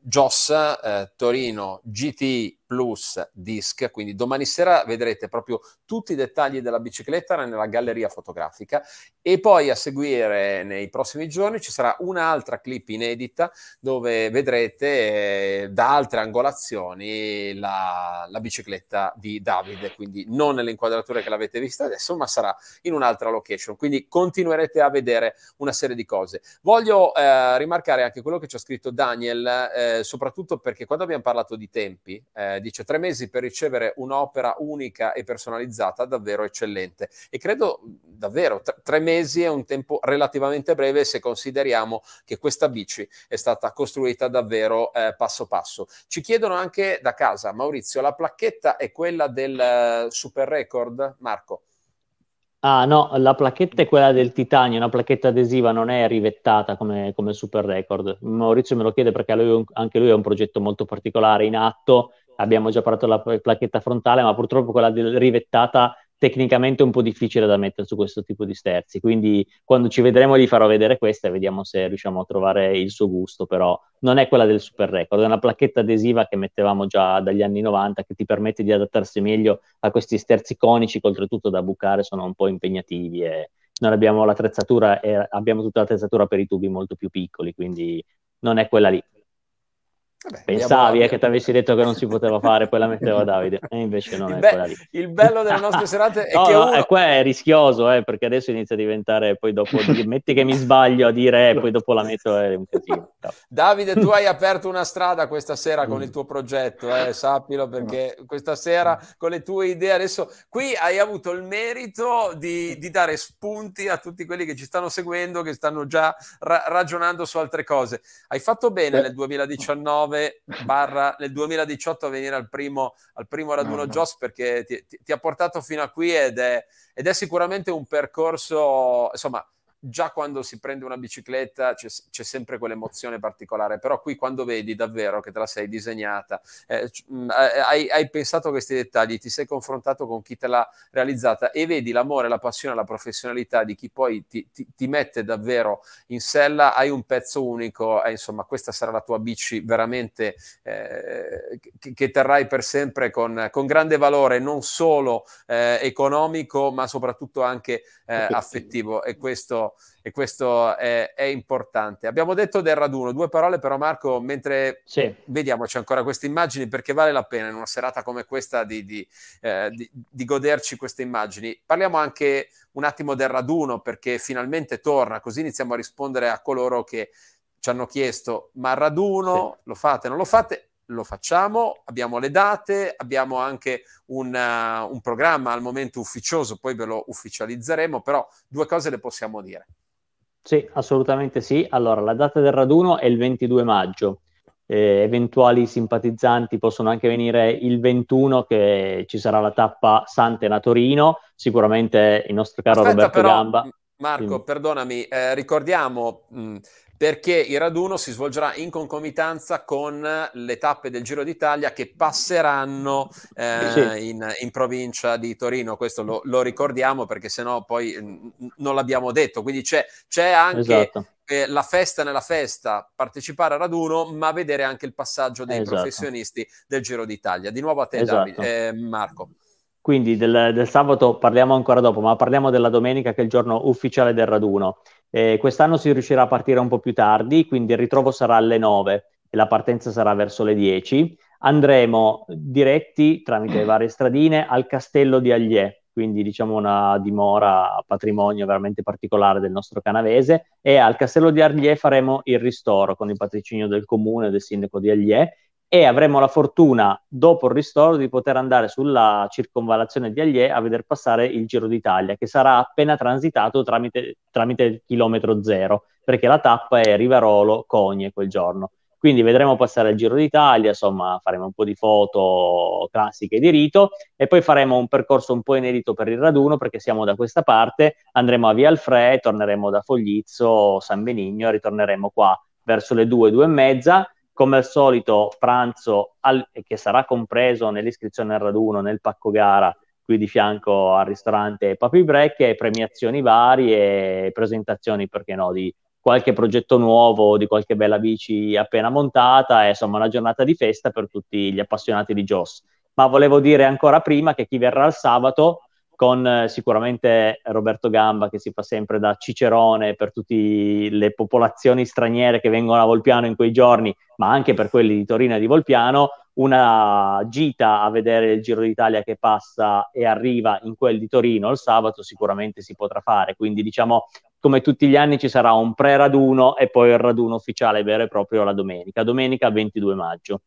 Gios eh, Torino GT Plus Disc, quindi domani sera vedrete proprio tutti i dettagli della bicicletta nella galleria fotografica e poi a seguire nei prossimi giorni ci sarà un'altra clip inedita dove vedrete eh, da altre angolazioni la, la bicicletta di Davide, quindi non nelle inquadrature che l'avete vista adesso, ma sarà in un'altra location, quindi continuerete a vedere una serie di cose. Voglio eh, rimarcare anche quello che ci ha scritto Daniel, eh, soprattutto perché quando abbiamo parlato di tempi, eh, dice tre mesi per ricevere un'opera unica e personalizzata davvero eccellente. E credo davvero tre, tre mesi è un tempo relativamente breve se consideriamo che questa bici è stata costruita davvero eh, passo passo. Ci chiedono anche da casa, Maurizio, la placchetta è quella del uh, super record? Marco. Ah no, la placchetta è quella del titanio, una placchetta adesiva, non è rivettata come, come super record. Maurizio me lo chiede perché lui, anche lui ha un progetto molto particolare in atto abbiamo già parlato della placchetta frontale, ma purtroppo quella rivettata tecnicamente è un po' difficile da mettere su questo tipo di sterzi. Quindi quando ci vedremo gli farò vedere questa e vediamo se riusciamo a trovare il suo gusto, però non è quella del super record, è una placchetta adesiva che mettevamo già dagli anni 90 che ti permette di adattarsi meglio a questi sterzi conici che oltretutto da bucare sono un po' impegnativi e non abbiamo l'attrezzatura, e abbiamo tutta l'attrezzatura per i tubi molto più piccoli, quindi non è quella lì. Vabbè, Pensavi eh, che ti avessi detto che non si poteva fare, poi la metteva Davide, e invece non il è be- quella lì. Il bello delle nostre serate è no, che no, uno... Eh, qua è rischioso, eh, perché adesso inizia a diventare, poi dopo, metti che mi sbaglio a dire, eh, poi dopo la metto, eh, è un casino. No. Davide, tu hai aperto una strada questa sera con il tuo progetto, eh, *laughs* sappilo, perché questa sera con le tue idee, adesso qui hai avuto il merito di, di dare spunti a tutti quelli che ci stanno seguendo, che stanno già ra- ragionando su altre cose. Hai fatto bene nel 2019 2019 barra nel 2018 a venire al primo, al primo raduno no, no. Joss perché ti, ti, ti, ha portato fino a qui ed è, ed è sicuramente un percorso, insomma, già quando si prende una bicicletta c'è, c'è, sempre quell'emozione particolare, però qui quando vedi davvero che te la sei disegnata, eh, mm, hai, hai, pensato a questi dettagli, ti sei confrontato con chi te l'ha realizzata e vedi l'amore, la passione, la professionalità di chi poi ti, ti, ti mette davvero in sella, hai un pezzo unico, eh, insomma questa sarà la tua bici veramente eh, che, che, terrai per sempre con, con grande valore, non solo eh, economico ma soprattutto anche eh, affettivo e questo e questo è, è, importante. Abbiamo detto del raduno, due parole però Marco, mentre sì. vediamoci ancora queste immagini perché vale la pena in una serata come questa di, di, eh, di, di goderci queste immagini. Parliamo anche un attimo del raduno perché finalmente torna, così iniziamo a rispondere a coloro che ci hanno chiesto ma il raduno sì. lo fate, non lo fate lo facciamo, abbiamo le date, abbiamo anche un, uh, un, programma al momento ufficioso, poi ve lo ufficializzeremo, però due cose le possiamo dire. Sì, assolutamente sì. Allora, la data del raduno è il 22 maggio. Eh, eventuali simpatizzanti possono anche venire il 21 che ci sarà la tappa Santena Torino, sicuramente il nostro caro Aspetta, Roberto però, Gamba. Marco, sì. perdonami, eh, ricordiamo mh, mm, perché il raduno si svolgerà in concomitanza con le tappe del Giro d'Italia che passeranno eh, sì. in, in, provincia di Torino. Questo lo, lo ricordiamo perché sennò poi mm, non l'abbiamo detto. Quindi c'è, c'è anche esatto. eh, la festa nella festa, partecipare al raduno, ma vedere anche il passaggio dei esatto. professionisti del Giro d'Italia. Di nuovo a te, esatto. Davide, eh, Marco. Quindi del, del sabato parliamo ancora dopo, ma parliamo della domenica che è il giorno ufficiale del raduno. Eh, quest'anno si riuscirà a partire un po' più tardi, quindi il ritrovo sarà alle 9 e la partenza sarà verso le 10. Andremo diretti tramite le *clears throat* varie stradine al castello di Aglie, quindi diciamo una dimora patrimonio veramente particolare del nostro canavese e al castello di Aglie faremo il ristoro con il patricinio del comune del sindaco di Aglie e avremo la fortuna, dopo il ristoro, di poter andare sulla circonvallazione di Aglie a veder passare il Giro d'Italia, che sarà appena transitato tramite, tramite il chilometro zero, perché la tappa è Rivarolo-Cogne quel giorno. Quindi vedremo passare il Giro d'Italia, insomma faremo un po' di foto classiche di rito e poi faremo un percorso un po' inedito per il raduno perché siamo da questa parte, andremo a Via Alfre, torneremo da Foglizzo, San Benigno, e ritorneremo qua verso le due, due e mezza come al solito, pranzo al, che sarà compreso nell'iscrizione al raduno, nel pacco gara, qui di fianco al ristorante Papi Break, e premiazioni varie, presentazioni, perché no, di qualche progetto nuovo, di qualche bella bici appena montata, e insomma una giornata di festa per tutti gli appassionati di Joss. Ma volevo dire ancora prima che chi verrà il sabato con eh, sicuramente Roberto Gamba che si fa sempre da cicerone per tutte le popolazioni straniere che vengono a Volpiano in quei giorni, ma anche per quelli di Torino e di Volpiano, una gita a vedere il Giro d'Italia che passa e arriva in quel di Torino il sabato sicuramente si potrà fare, quindi diciamo come tutti gli anni ci sarà un pre-raduno e poi il raduno ufficiale vero e proprio la domenica, domenica 22 maggio.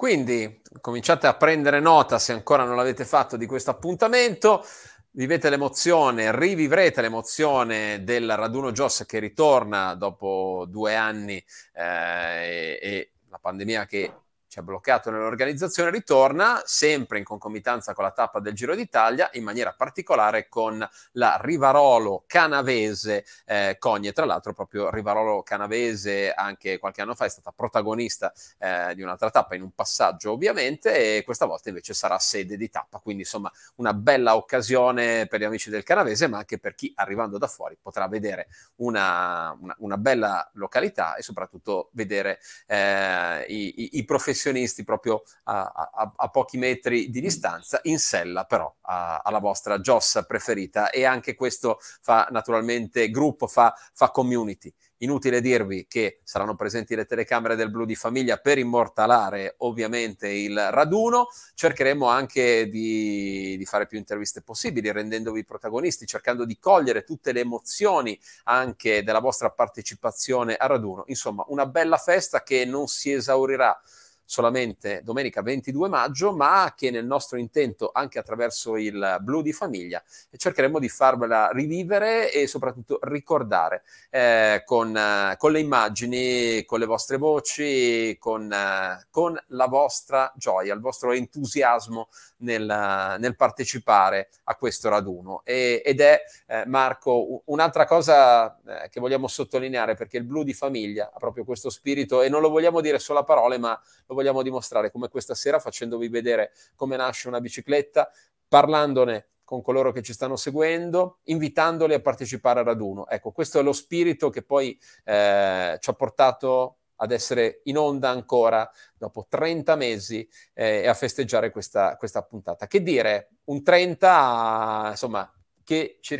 Quindi cominciate a prendere nota, se ancora non l'avete fatto, di questo appuntamento. Vivete l'emozione, rivivrete l'emozione del raduno Joss che ritorna dopo due anni eh, e, e la pandemia che ci ha bloccato nell'organizzazione, ritorna sempre in concomitanza con la tappa del Giro d'Italia, in maniera particolare con la Rivarolo canavese eh, Cogne. Tra l'altro, proprio Rivarolo canavese anche qualche anno fa è stata protagonista eh, di un'altra tappa in un passaggio, ovviamente, e questa volta invece sarà sede di tappa. Quindi, insomma, una bella occasione per gli amici del canavese, ma anche per chi arrivando da fuori potrà vedere una, una, una bella località e soprattutto vedere eh, i, i, i professionisti professionisti proprio a, a, a pochi metri di mm. distanza, in sella però a, alla vostra Jossa preferita e anche questo fa naturalmente gruppo, fa, fa community. Inutile dirvi che saranno presenti le telecamere del Blu di Famiglia per immortalare ovviamente il raduno. Cercheremo anche di, di, fare più interviste possibili, rendendovi protagonisti, cercando di cogliere tutte le emozioni anche della vostra partecipazione al raduno. Insomma, una bella festa che non si esaurirà solamente domenica 22 maggio, ma che nel nostro intento, anche attraverso il blu di famiglia, cercheremo di farvela rivivere e soprattutto ricordare eh, con, eh, con, le immagini, con le vostre voci, con, eh, con la vostra gioia, il vostro entusiasmo nel, eh, nel partecipare a questo raduno. E, ed è, eh, Marco, un'altra cosa eh, che vogliamo sottolineare, perché il blu di famiglia ha proprio questo spirito e non lo vogliamo dire solo a parole, ma lo vogliamo vogliamo dimostrare, come questa sera facendovi vedere come nasce una bicicletta, parlandone con coloro che ci stanno seguendo, invitandoli a partecipare al raduno. Ecco, questo è lo spirito che poi eh, ci ha portato ad essere in onda ancora dopo 30 mesi eh, e a festeggiare questa, questa puntata. Che dire, un 30, insomma, che ci,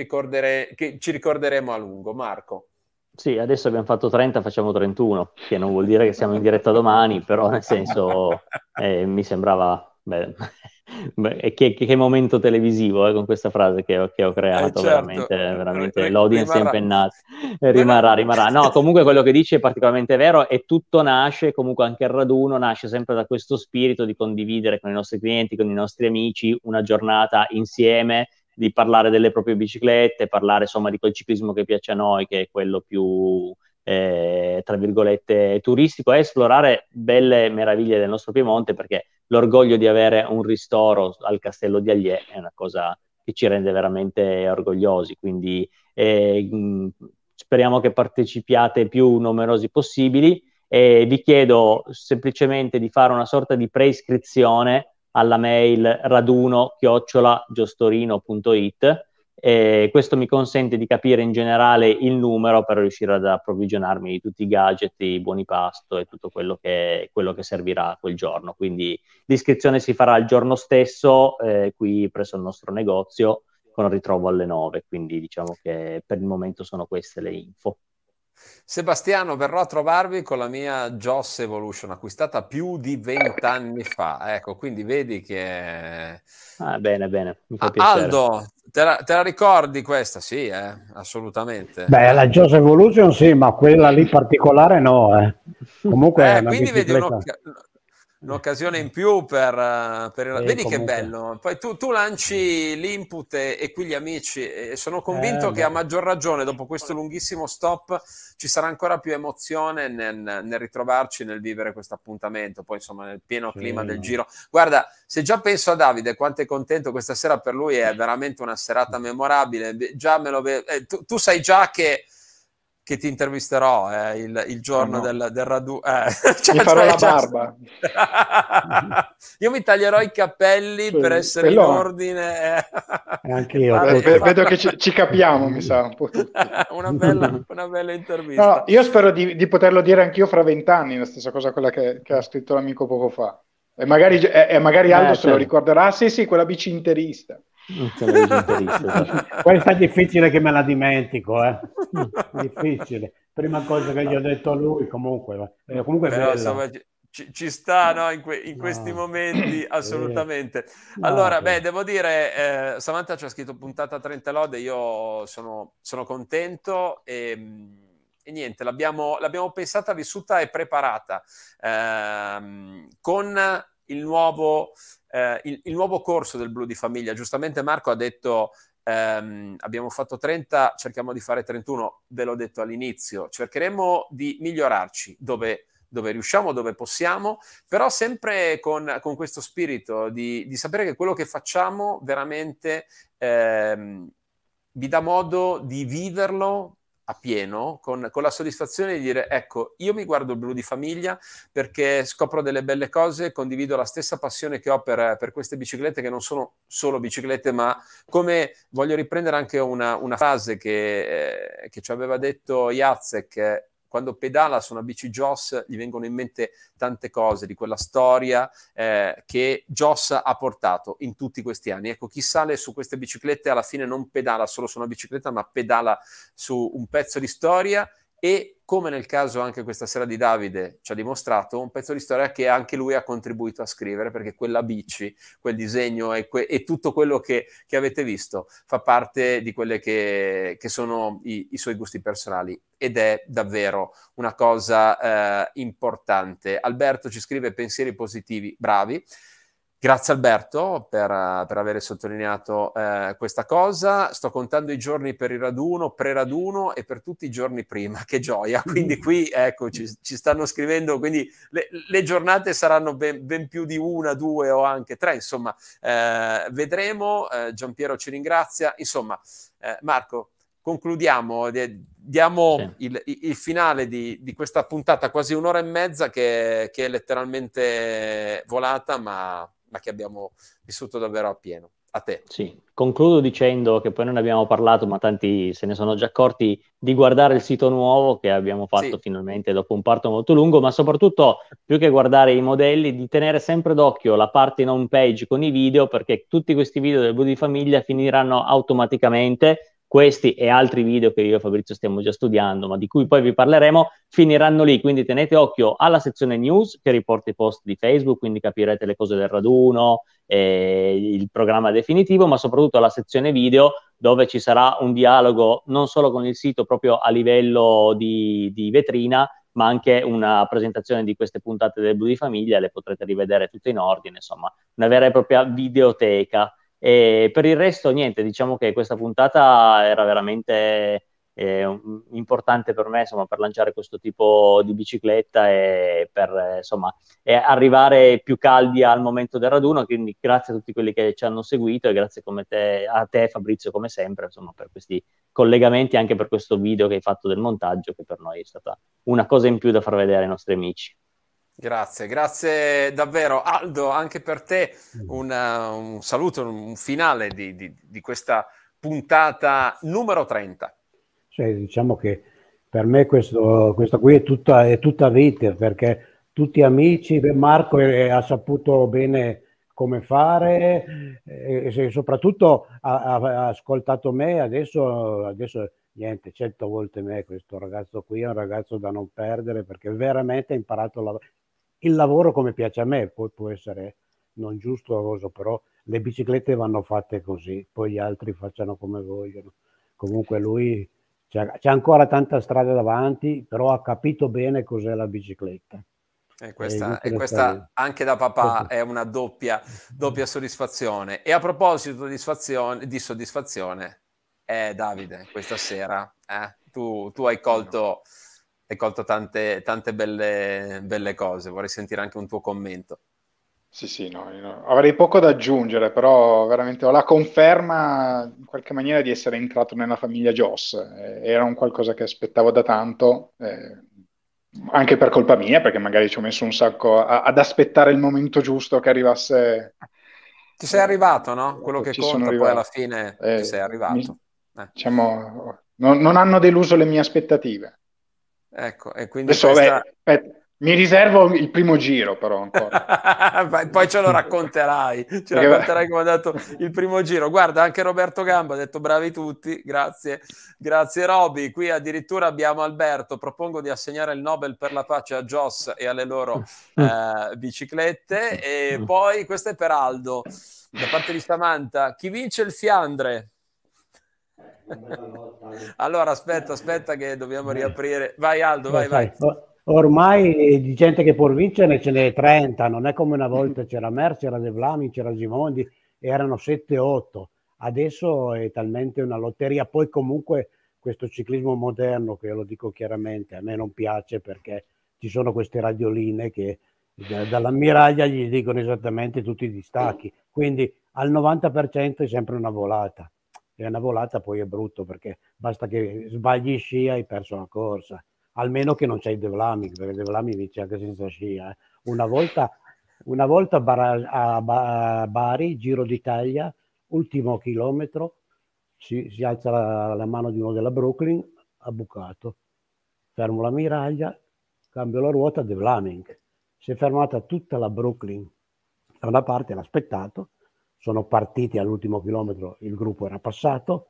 che ci ricorderemo a lungo. Marco. Sì, adesso abbiamo fatto 30, facciamo 31, che non vuol dire che siamo in diretta domani, però nel senso *laughs* eh, mi sembrava... Beh, *laughs* beh, che, che, momento televisivo eh, con questa frase che, ho, che ho creato, eh, certo. veramente, veramente R- l'audience rimarrà. è impennata. Eh, rimarrà, rimarrà. No, comunque quello che dici è particolarmente vero e tutto nasce, comunque anche il raduno nasce sempre da questo spirito di condividere con i nostri clienti, con i nostri amici una giornata insieme di parlare delle proprie biciclette, parlare insomma di quel ciclismo che piace a noi, che è quello più, eh, tra virgolette, turistico, e esplorare belle meraviglie del nostro Piemonte, perché l'orgoglio di avere un ristoro al castello di Allier è una cosa che ci rende veramente orgogliosi. Quindi eh, speriamo che partecipiate più numerosi possibili e vi chiedo semplicemente di fare una sorta di preiscrizione alla mail raduno-giostorino.it e questo mi consente di capire in generale il numero per riuscire ad approvvigionarmi di tutti i gadget, i buoni pasto e tutto quello che, quello che servirà quel giorno. Quindi l'iscrizione si farà il giorno stesso eh, qui presso il nostro negozio con ritrovo alle 9, quindi diciamo che per il momento sono queste le info. Sebastiano, verrò a trovarvi con la mia Joss Evolution acquistata più di vent'anni fa. Ecco, quindi vedi che. Ah, bene, bene. Ah, Aldo, te la, te la, ricordi questa? Sì, eh, assolutamente. Beh, la Joss Evolution sì, ma quella lì particolare no. Eh. Comunque, eh, quindi bicicletta. vedi un'occasione un'occasione in più per, eh, per il... Eh, vedi comunque... che bello poi tu, tu lanci l'input e, e, qui gli amici e sono eh, convinto eh, che beh. a maggior ragione dopo questo lunghissimo stop ci sarà ancora più emozione nel, nel ritrovarci nel vivere questo appuntamento poi insomma nel pieno sì. clima del giro guarda se già penso a Davide quanto è contento questa sera per lui è veramente una serata memorabile già me lo ve... eh, tu, tu sai già che che ti intervisterò eh, il, il, giorno ah, no. del, del radu... Eh, *laughs* cioè, mi farò cioè, la barba. *laughs* io mi taglierò i capelli sì, per essere in ordine. Eh. Eh, anche io. *laughs* Vabbè, vedo, vedo che ci, ci, capiamo, mi sa, un po' tutti. una, bella, una bella intervista. No, io spero di, di, poterlo dire anch'io fra vent'anni, la stessa cosa quella che, che ha scritto l'amico poco fa. E magari, e, e magari Aldo eh, se certo. lo ricorderà. Ah, sì, sì, quella bici interista. Questa *laughs* è difficile che me la dimentico, eh. difficile. Prima cosa che gli ho detto a lui, comunque, comunque Però, insomma, ci, ci, sta no? in, que, in no. questi momenti, assolutamente. No, allora, beh, devo dire, eh, Samantha ci ha scritto puntata 30 lode, io sono, sono contento e mm, e niente, l'abbiamo, l'abbiamo, pensata, vissuta e preparata ehm, con il nuovo eh, il, il, nuovo corso del blu di famiglia. Giustamente Marco ha detto ehm, abbiamo fatto 30, cerchiamo di fare 31, ve l'ho detto all'inizio, cercheremo di migliorarci dove dove riusciamo, dove possiamo, però sempre con, con questo spirito di, di, sapere che quello che facciamo veramente ehm, vi dà modo di viverlo a pieno, con, con, la soddisfazione di dire ecco, io mi guardo il blu di famiglia perché scopro delle belle cose, condivido la stessa passione che ho per, per queste biciclette che non sono solo biciclette, ma come voglio riprendere anche una, una frase che, eh, che, ci aveva detto Jacek, quando pedala su una bici Joss gli vengono in mente tante cose di quella storia eh, che Joss ha portato in tutti questi anni. Ecco, chi sale su queste biciclette alla fine non pedala solo su una bicicletta, ma pedala su un pezzo di storia e come nel caso anche questa sera di Davide ci ha dimostrato, un pezzo di storia che anche lui ha contribuito a scrivere, perché quella bici, quel disegno e, que- e tutto quello che, che, avete visto fa parte di quelli che, che, sono i, i, suoi gusti personali ed è davvero una cosa eh, importante. Alberto ci scrive pensieri positivi, bravi. Grazie Alberto per, per aver sottolineato eh, questa cosa. Sto contando i giorni per il raduno, pre-raduno e per tutti i giorni prima. *laughs* Che gioia! Mm. Quindi qui ecco, ci, ci stanno scrivendo, quindi le, le giornate saranno ben, ben, più di una, due o anche tre. Insomma, eh, vedremo. Eh, Giampiero ci ringrazia. Insomma, eh, Marco, concludiamo, eh, diamo sì. il, il, finale di, di, questa puntata, quasi un'ora e mezza che, che è letteralmente volata, ma ma che abbiamo vissuto davvero appieno. A te. Sì, concludo dicendo che poi non abbiamo parlato, ma tanti se ne sono già accorti, di guardare il sito nuovo che abbiamo fatto sì. finalmente dopo un parto molto lungo, ma soprattutto più che guardare i modelli, di tenere sempre d'occhio la parte in home page con i video, perché tutti questi video del Blu famiglia finiranno automaticamente questi e altri video che io e Fabrizio stiamo già studiando, ma di cui poi vi parleremo, finiranno lì. Quindi tenete occhio alla sezione news che riporta i post di Facebook, quindi capirete le cose del raduno, eh, il programma definitivo, ma soprattutto alla sezione video dove ci sarà un dialogo non solo con il sito proprio a livello di, di vetrina, ma anche una presentazione di queste puntate del Blu di Famiglia, le potrete rivedere tutte in ordine, insomma, una vera e propria videoteca. E per il resto, niente, diciamo che questa puntata era veramente eh, importante per me, insomma, per lanciare questo tipo di bicicletta e per, eh, insomma, arrivare più caldi al momento del raduno. Quindi grazie a tutti quelli che ci hanno seguito e grazie te, a te Fabrizio, come sempre, insomma, per questi collegamenti, e anche per questo video che hai fatto del montaggio, che per noi è stata una cosa in più da far vedere ai nostri amici. Grazie, grazie davvero Aldo, anche per te mm. una, eh, un saluto, un finale di, di, di, questa puntata numero 30. Cioè, diciamo che per me questo, questo qui è tutta, è tutta, vita perché tutti amici, Marco è, è, ha saputo bene come fare e, soprattutto ha, ha, ascoltato me, adesso, adesso niente, cento volte me questo ragazzo qui è un ragazzo da non perdere perché veramente ha imparato la, il lavoro come piace a me, poi può essere non giusto o roso, però le biciclette vanno fatte così, poi gli altri facciano come vogliono. Comunque lui c'è, c'è ancora tanta strada davanti, però ha capito bene cos'è la bicicletta. E questa, e questa, anche da papà è una doppia, doppia soddisfazione. E a proposito di soddisfazione, eh, Davide, questa sera eh, tu, tu, hai colto hai colto tante, tante belle, belle, cose. Vorrei sentire anche un tuo commento. Sì, sì, no, no. avrei poco da aggiungere, però veramente ho la conferma in qualche maniera di essere entrato nella famiglia Joss. Eh, era un qualcosa che aspettavo da tanto, eh, anche per colpa mia, perché magari ci ho messo un sacco a, ad aspettare il momento giusto che arrivasse. Ti sei arrivato, no? Quello eh, che ci conta poi alla fine eh, ci sei arrivato. Mi, eh. diciamo, non, non hanno deluso le mie aspettative. Ecco, e quindi Adesso, questa... beh, mi riservo il primo giro, però ancora. *laughs* Poi ce lo racconterai, ce lo racconterai come ha dato il primo giro. Guarda, anche Roberto Gamba ha detto bravi tutti, grazie, grazie Roby. Qui addirittura abbiamo Alberto, propongo di assegnare il Nobel per la pace a Joss e alle loro mm. eh, biciclette. E poi questo è per Aldo, da parte di Samantha. Chi vince il Fiandre? allora aspetta, aspetta che dobbiamo riaprire. Vai Aldo, vai, vai. Ormai di gente che può vincere ce n'è 30, non è come una mm. volta c'era Mer, c'era De Vlami, c'era Gimondi, erano 7-8. Adesso è talmente una lotteria. Poi comunque questo ciclismo moderno, che lo dico chiaramente, a me non piace perché ci sono queste radioline che dall'ammiraglia gli dicono esattamente tutti i distacchi. Quindi al 90% è sempre una volata e una volata poi è brutto perché basta che sbagli scia hai perso la corsa almeno che non c'è il Devlami perché Devlami vince anche senza scia eh. una volta, una volta a, Bari Giro d'Italia ultimo chilometro si, si alza la, la, mano di uno della Brooklyn ha bucato fermo la miraglia cambio la ruota Devlaming si è fermata tutta la Brooklyn da una parte l'ha aspettato sono partiti all'ultimo chilometro, il gruppo era passato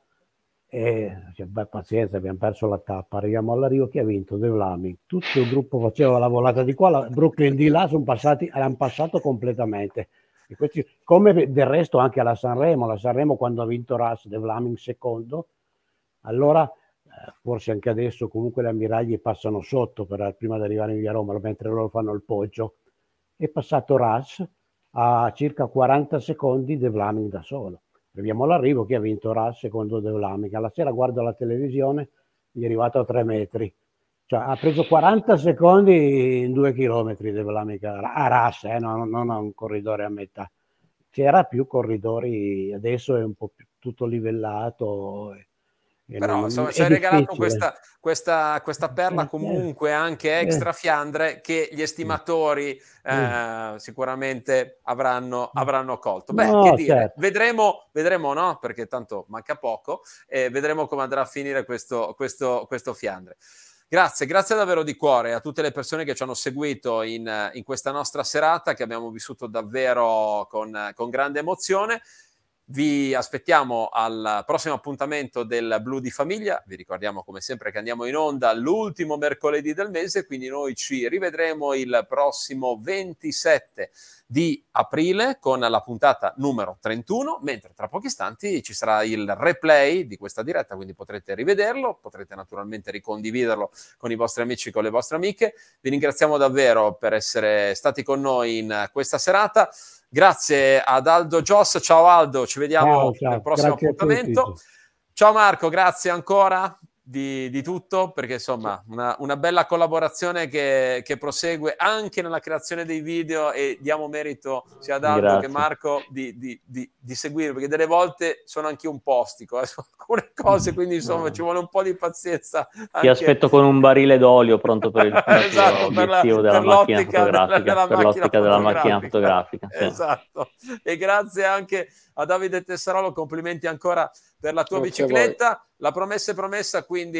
e cioè, beh, pazienza, abbiamo perso la tappa, arriviamo all'arrivo, chi ha vinto? De Vlami. Tutto il gruppo faceva la volata di qua, la Brooklyn di là, sono passati, hanno passato completamente. Questi, come del resto anche alla Sanremo, la Sanremo quando ha vinto Ras De Vlaming secondo, allora eh, forse anche adesso comunque le ammiragli passano sotto per, prima di arrivare in via Roma, mentre loro fanno il poggio. È passato Ras, a circa 40 secondi De Vlaming da solo. Proviamo l'arrivo, chi ha vinto Ra secondo De Vlaming? Alla sera guardo la televisione, gli è arrivato a 3 metri. Cioè, ha preso 40 secondi in 2 km De Vlaming a Ras, eh, non, non a un corridore a metà. C'era più corridori, adesso è un po' più, tutto livellato. Eh però non, hai regalato questa, questa, questa, perla eh, eh, comunque anche eh. extra Fiandre che gli estimatori eh, sicuramente avranno, mm. avranno colto. Beh, no, certo. vedremo, vedremo no, perché tanto manca poco, eh, vedremo come andrà a finire questo, questo, questo Fiandre. Grazie, grazie davvero di cuore a tutte le persone che ci hanno seguito in, in questa nostra serata che abbiamo vissuto davvero con, con grande emozione. Vi aspettiamo al prossimo appuntamento del Blu di Famiglia. Vi ricordiamo come sempre che andiamo in onda l'ultimo mercoledì del mese, quindi noi ci rivedremo il prossimo 27 di aprile con la puntata numero 31, mentre tra pochi istanti ci sarà il replay di questa diretta, quindi potrete rivederlo, potrete naturalmente ricondividerlo con i vostri amici e con le vostre amiche. Vi ringraziamo davvero per essere stati con noi in questa serata. Grazie ad Aldo Gios, ciao Aldo, ci vediamo ciao, ciao. nel prossimo grazie appuntamento. Ciao Marco, grazie ancora di, di tutto, perché insomma una, una bella collaborazione che, che, prosegue anche nella creazione dei video e diamo merito sia ad Aldo che Marco di, di, di, seguire, perché delle volte sono anche un postico eh, su *laughs* alcune cose, mm. quindi insomma mm. ci vuole un po' di pazienza. Anche... Ti aspetto con un barile d'olio pronto per il *laughs* esatto, per la, della per macchina fotografica, della, della per macchina l'ottica della macchina fotografica. Sì. Esatto. E grazie anche a Davide Tessarolo, complimenti ancora per la tua Grazie bicicletta. La promessa è promessa, quindi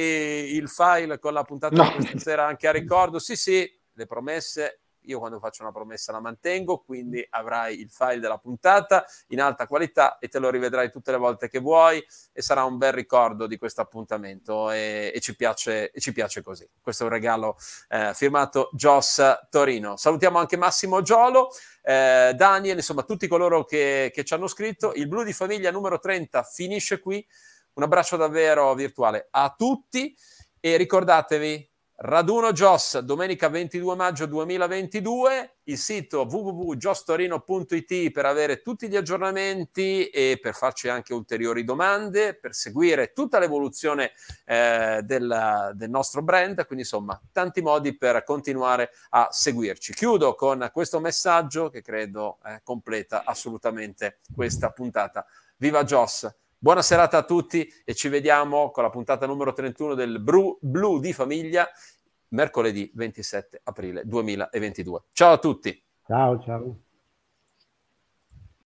il file con la puntata no. di questa sera anche a ricordo. Sì, sì, le promesse io quando faccio una promessa la mantengo, quindi avrai il file della puntata in alta qualità e te lo rivedrai tutte le volte che vuoi e sarà un bel ricordo di questo appuntamento e, e, ci, piace, e ci, piace, così. Questo è un regalo eh, firmato Jos Torino. Salutiamo anche Massimo Giolo, eh, Daniel, insomma tutti coloro che, che ci hanno scritto. Il blu di famiglia numero 30 finisce qui. Un abbraccio davvero virtuale a tutti e ricordatevi Raduno Joss, domenica 22 maggio 2022, il sito www.jostorino.it per avere tutti gli aggiornamenti e per farci anche ulteriori domande, per seguire tutta l'evoluzione eh, della, del nostro brand, quindi insomma tanti modi per continuare a seguirci. Chiudo con questo messaggio che credo eh, completa assolutamente questa puntata. Viva Joss! Buona serata a tutti e ci vediamo con la puntata numero 31 del Bru, Blu di Famiglia mercoledì 27 aprile 2022. Ciao a tutti. Ciao, ciao.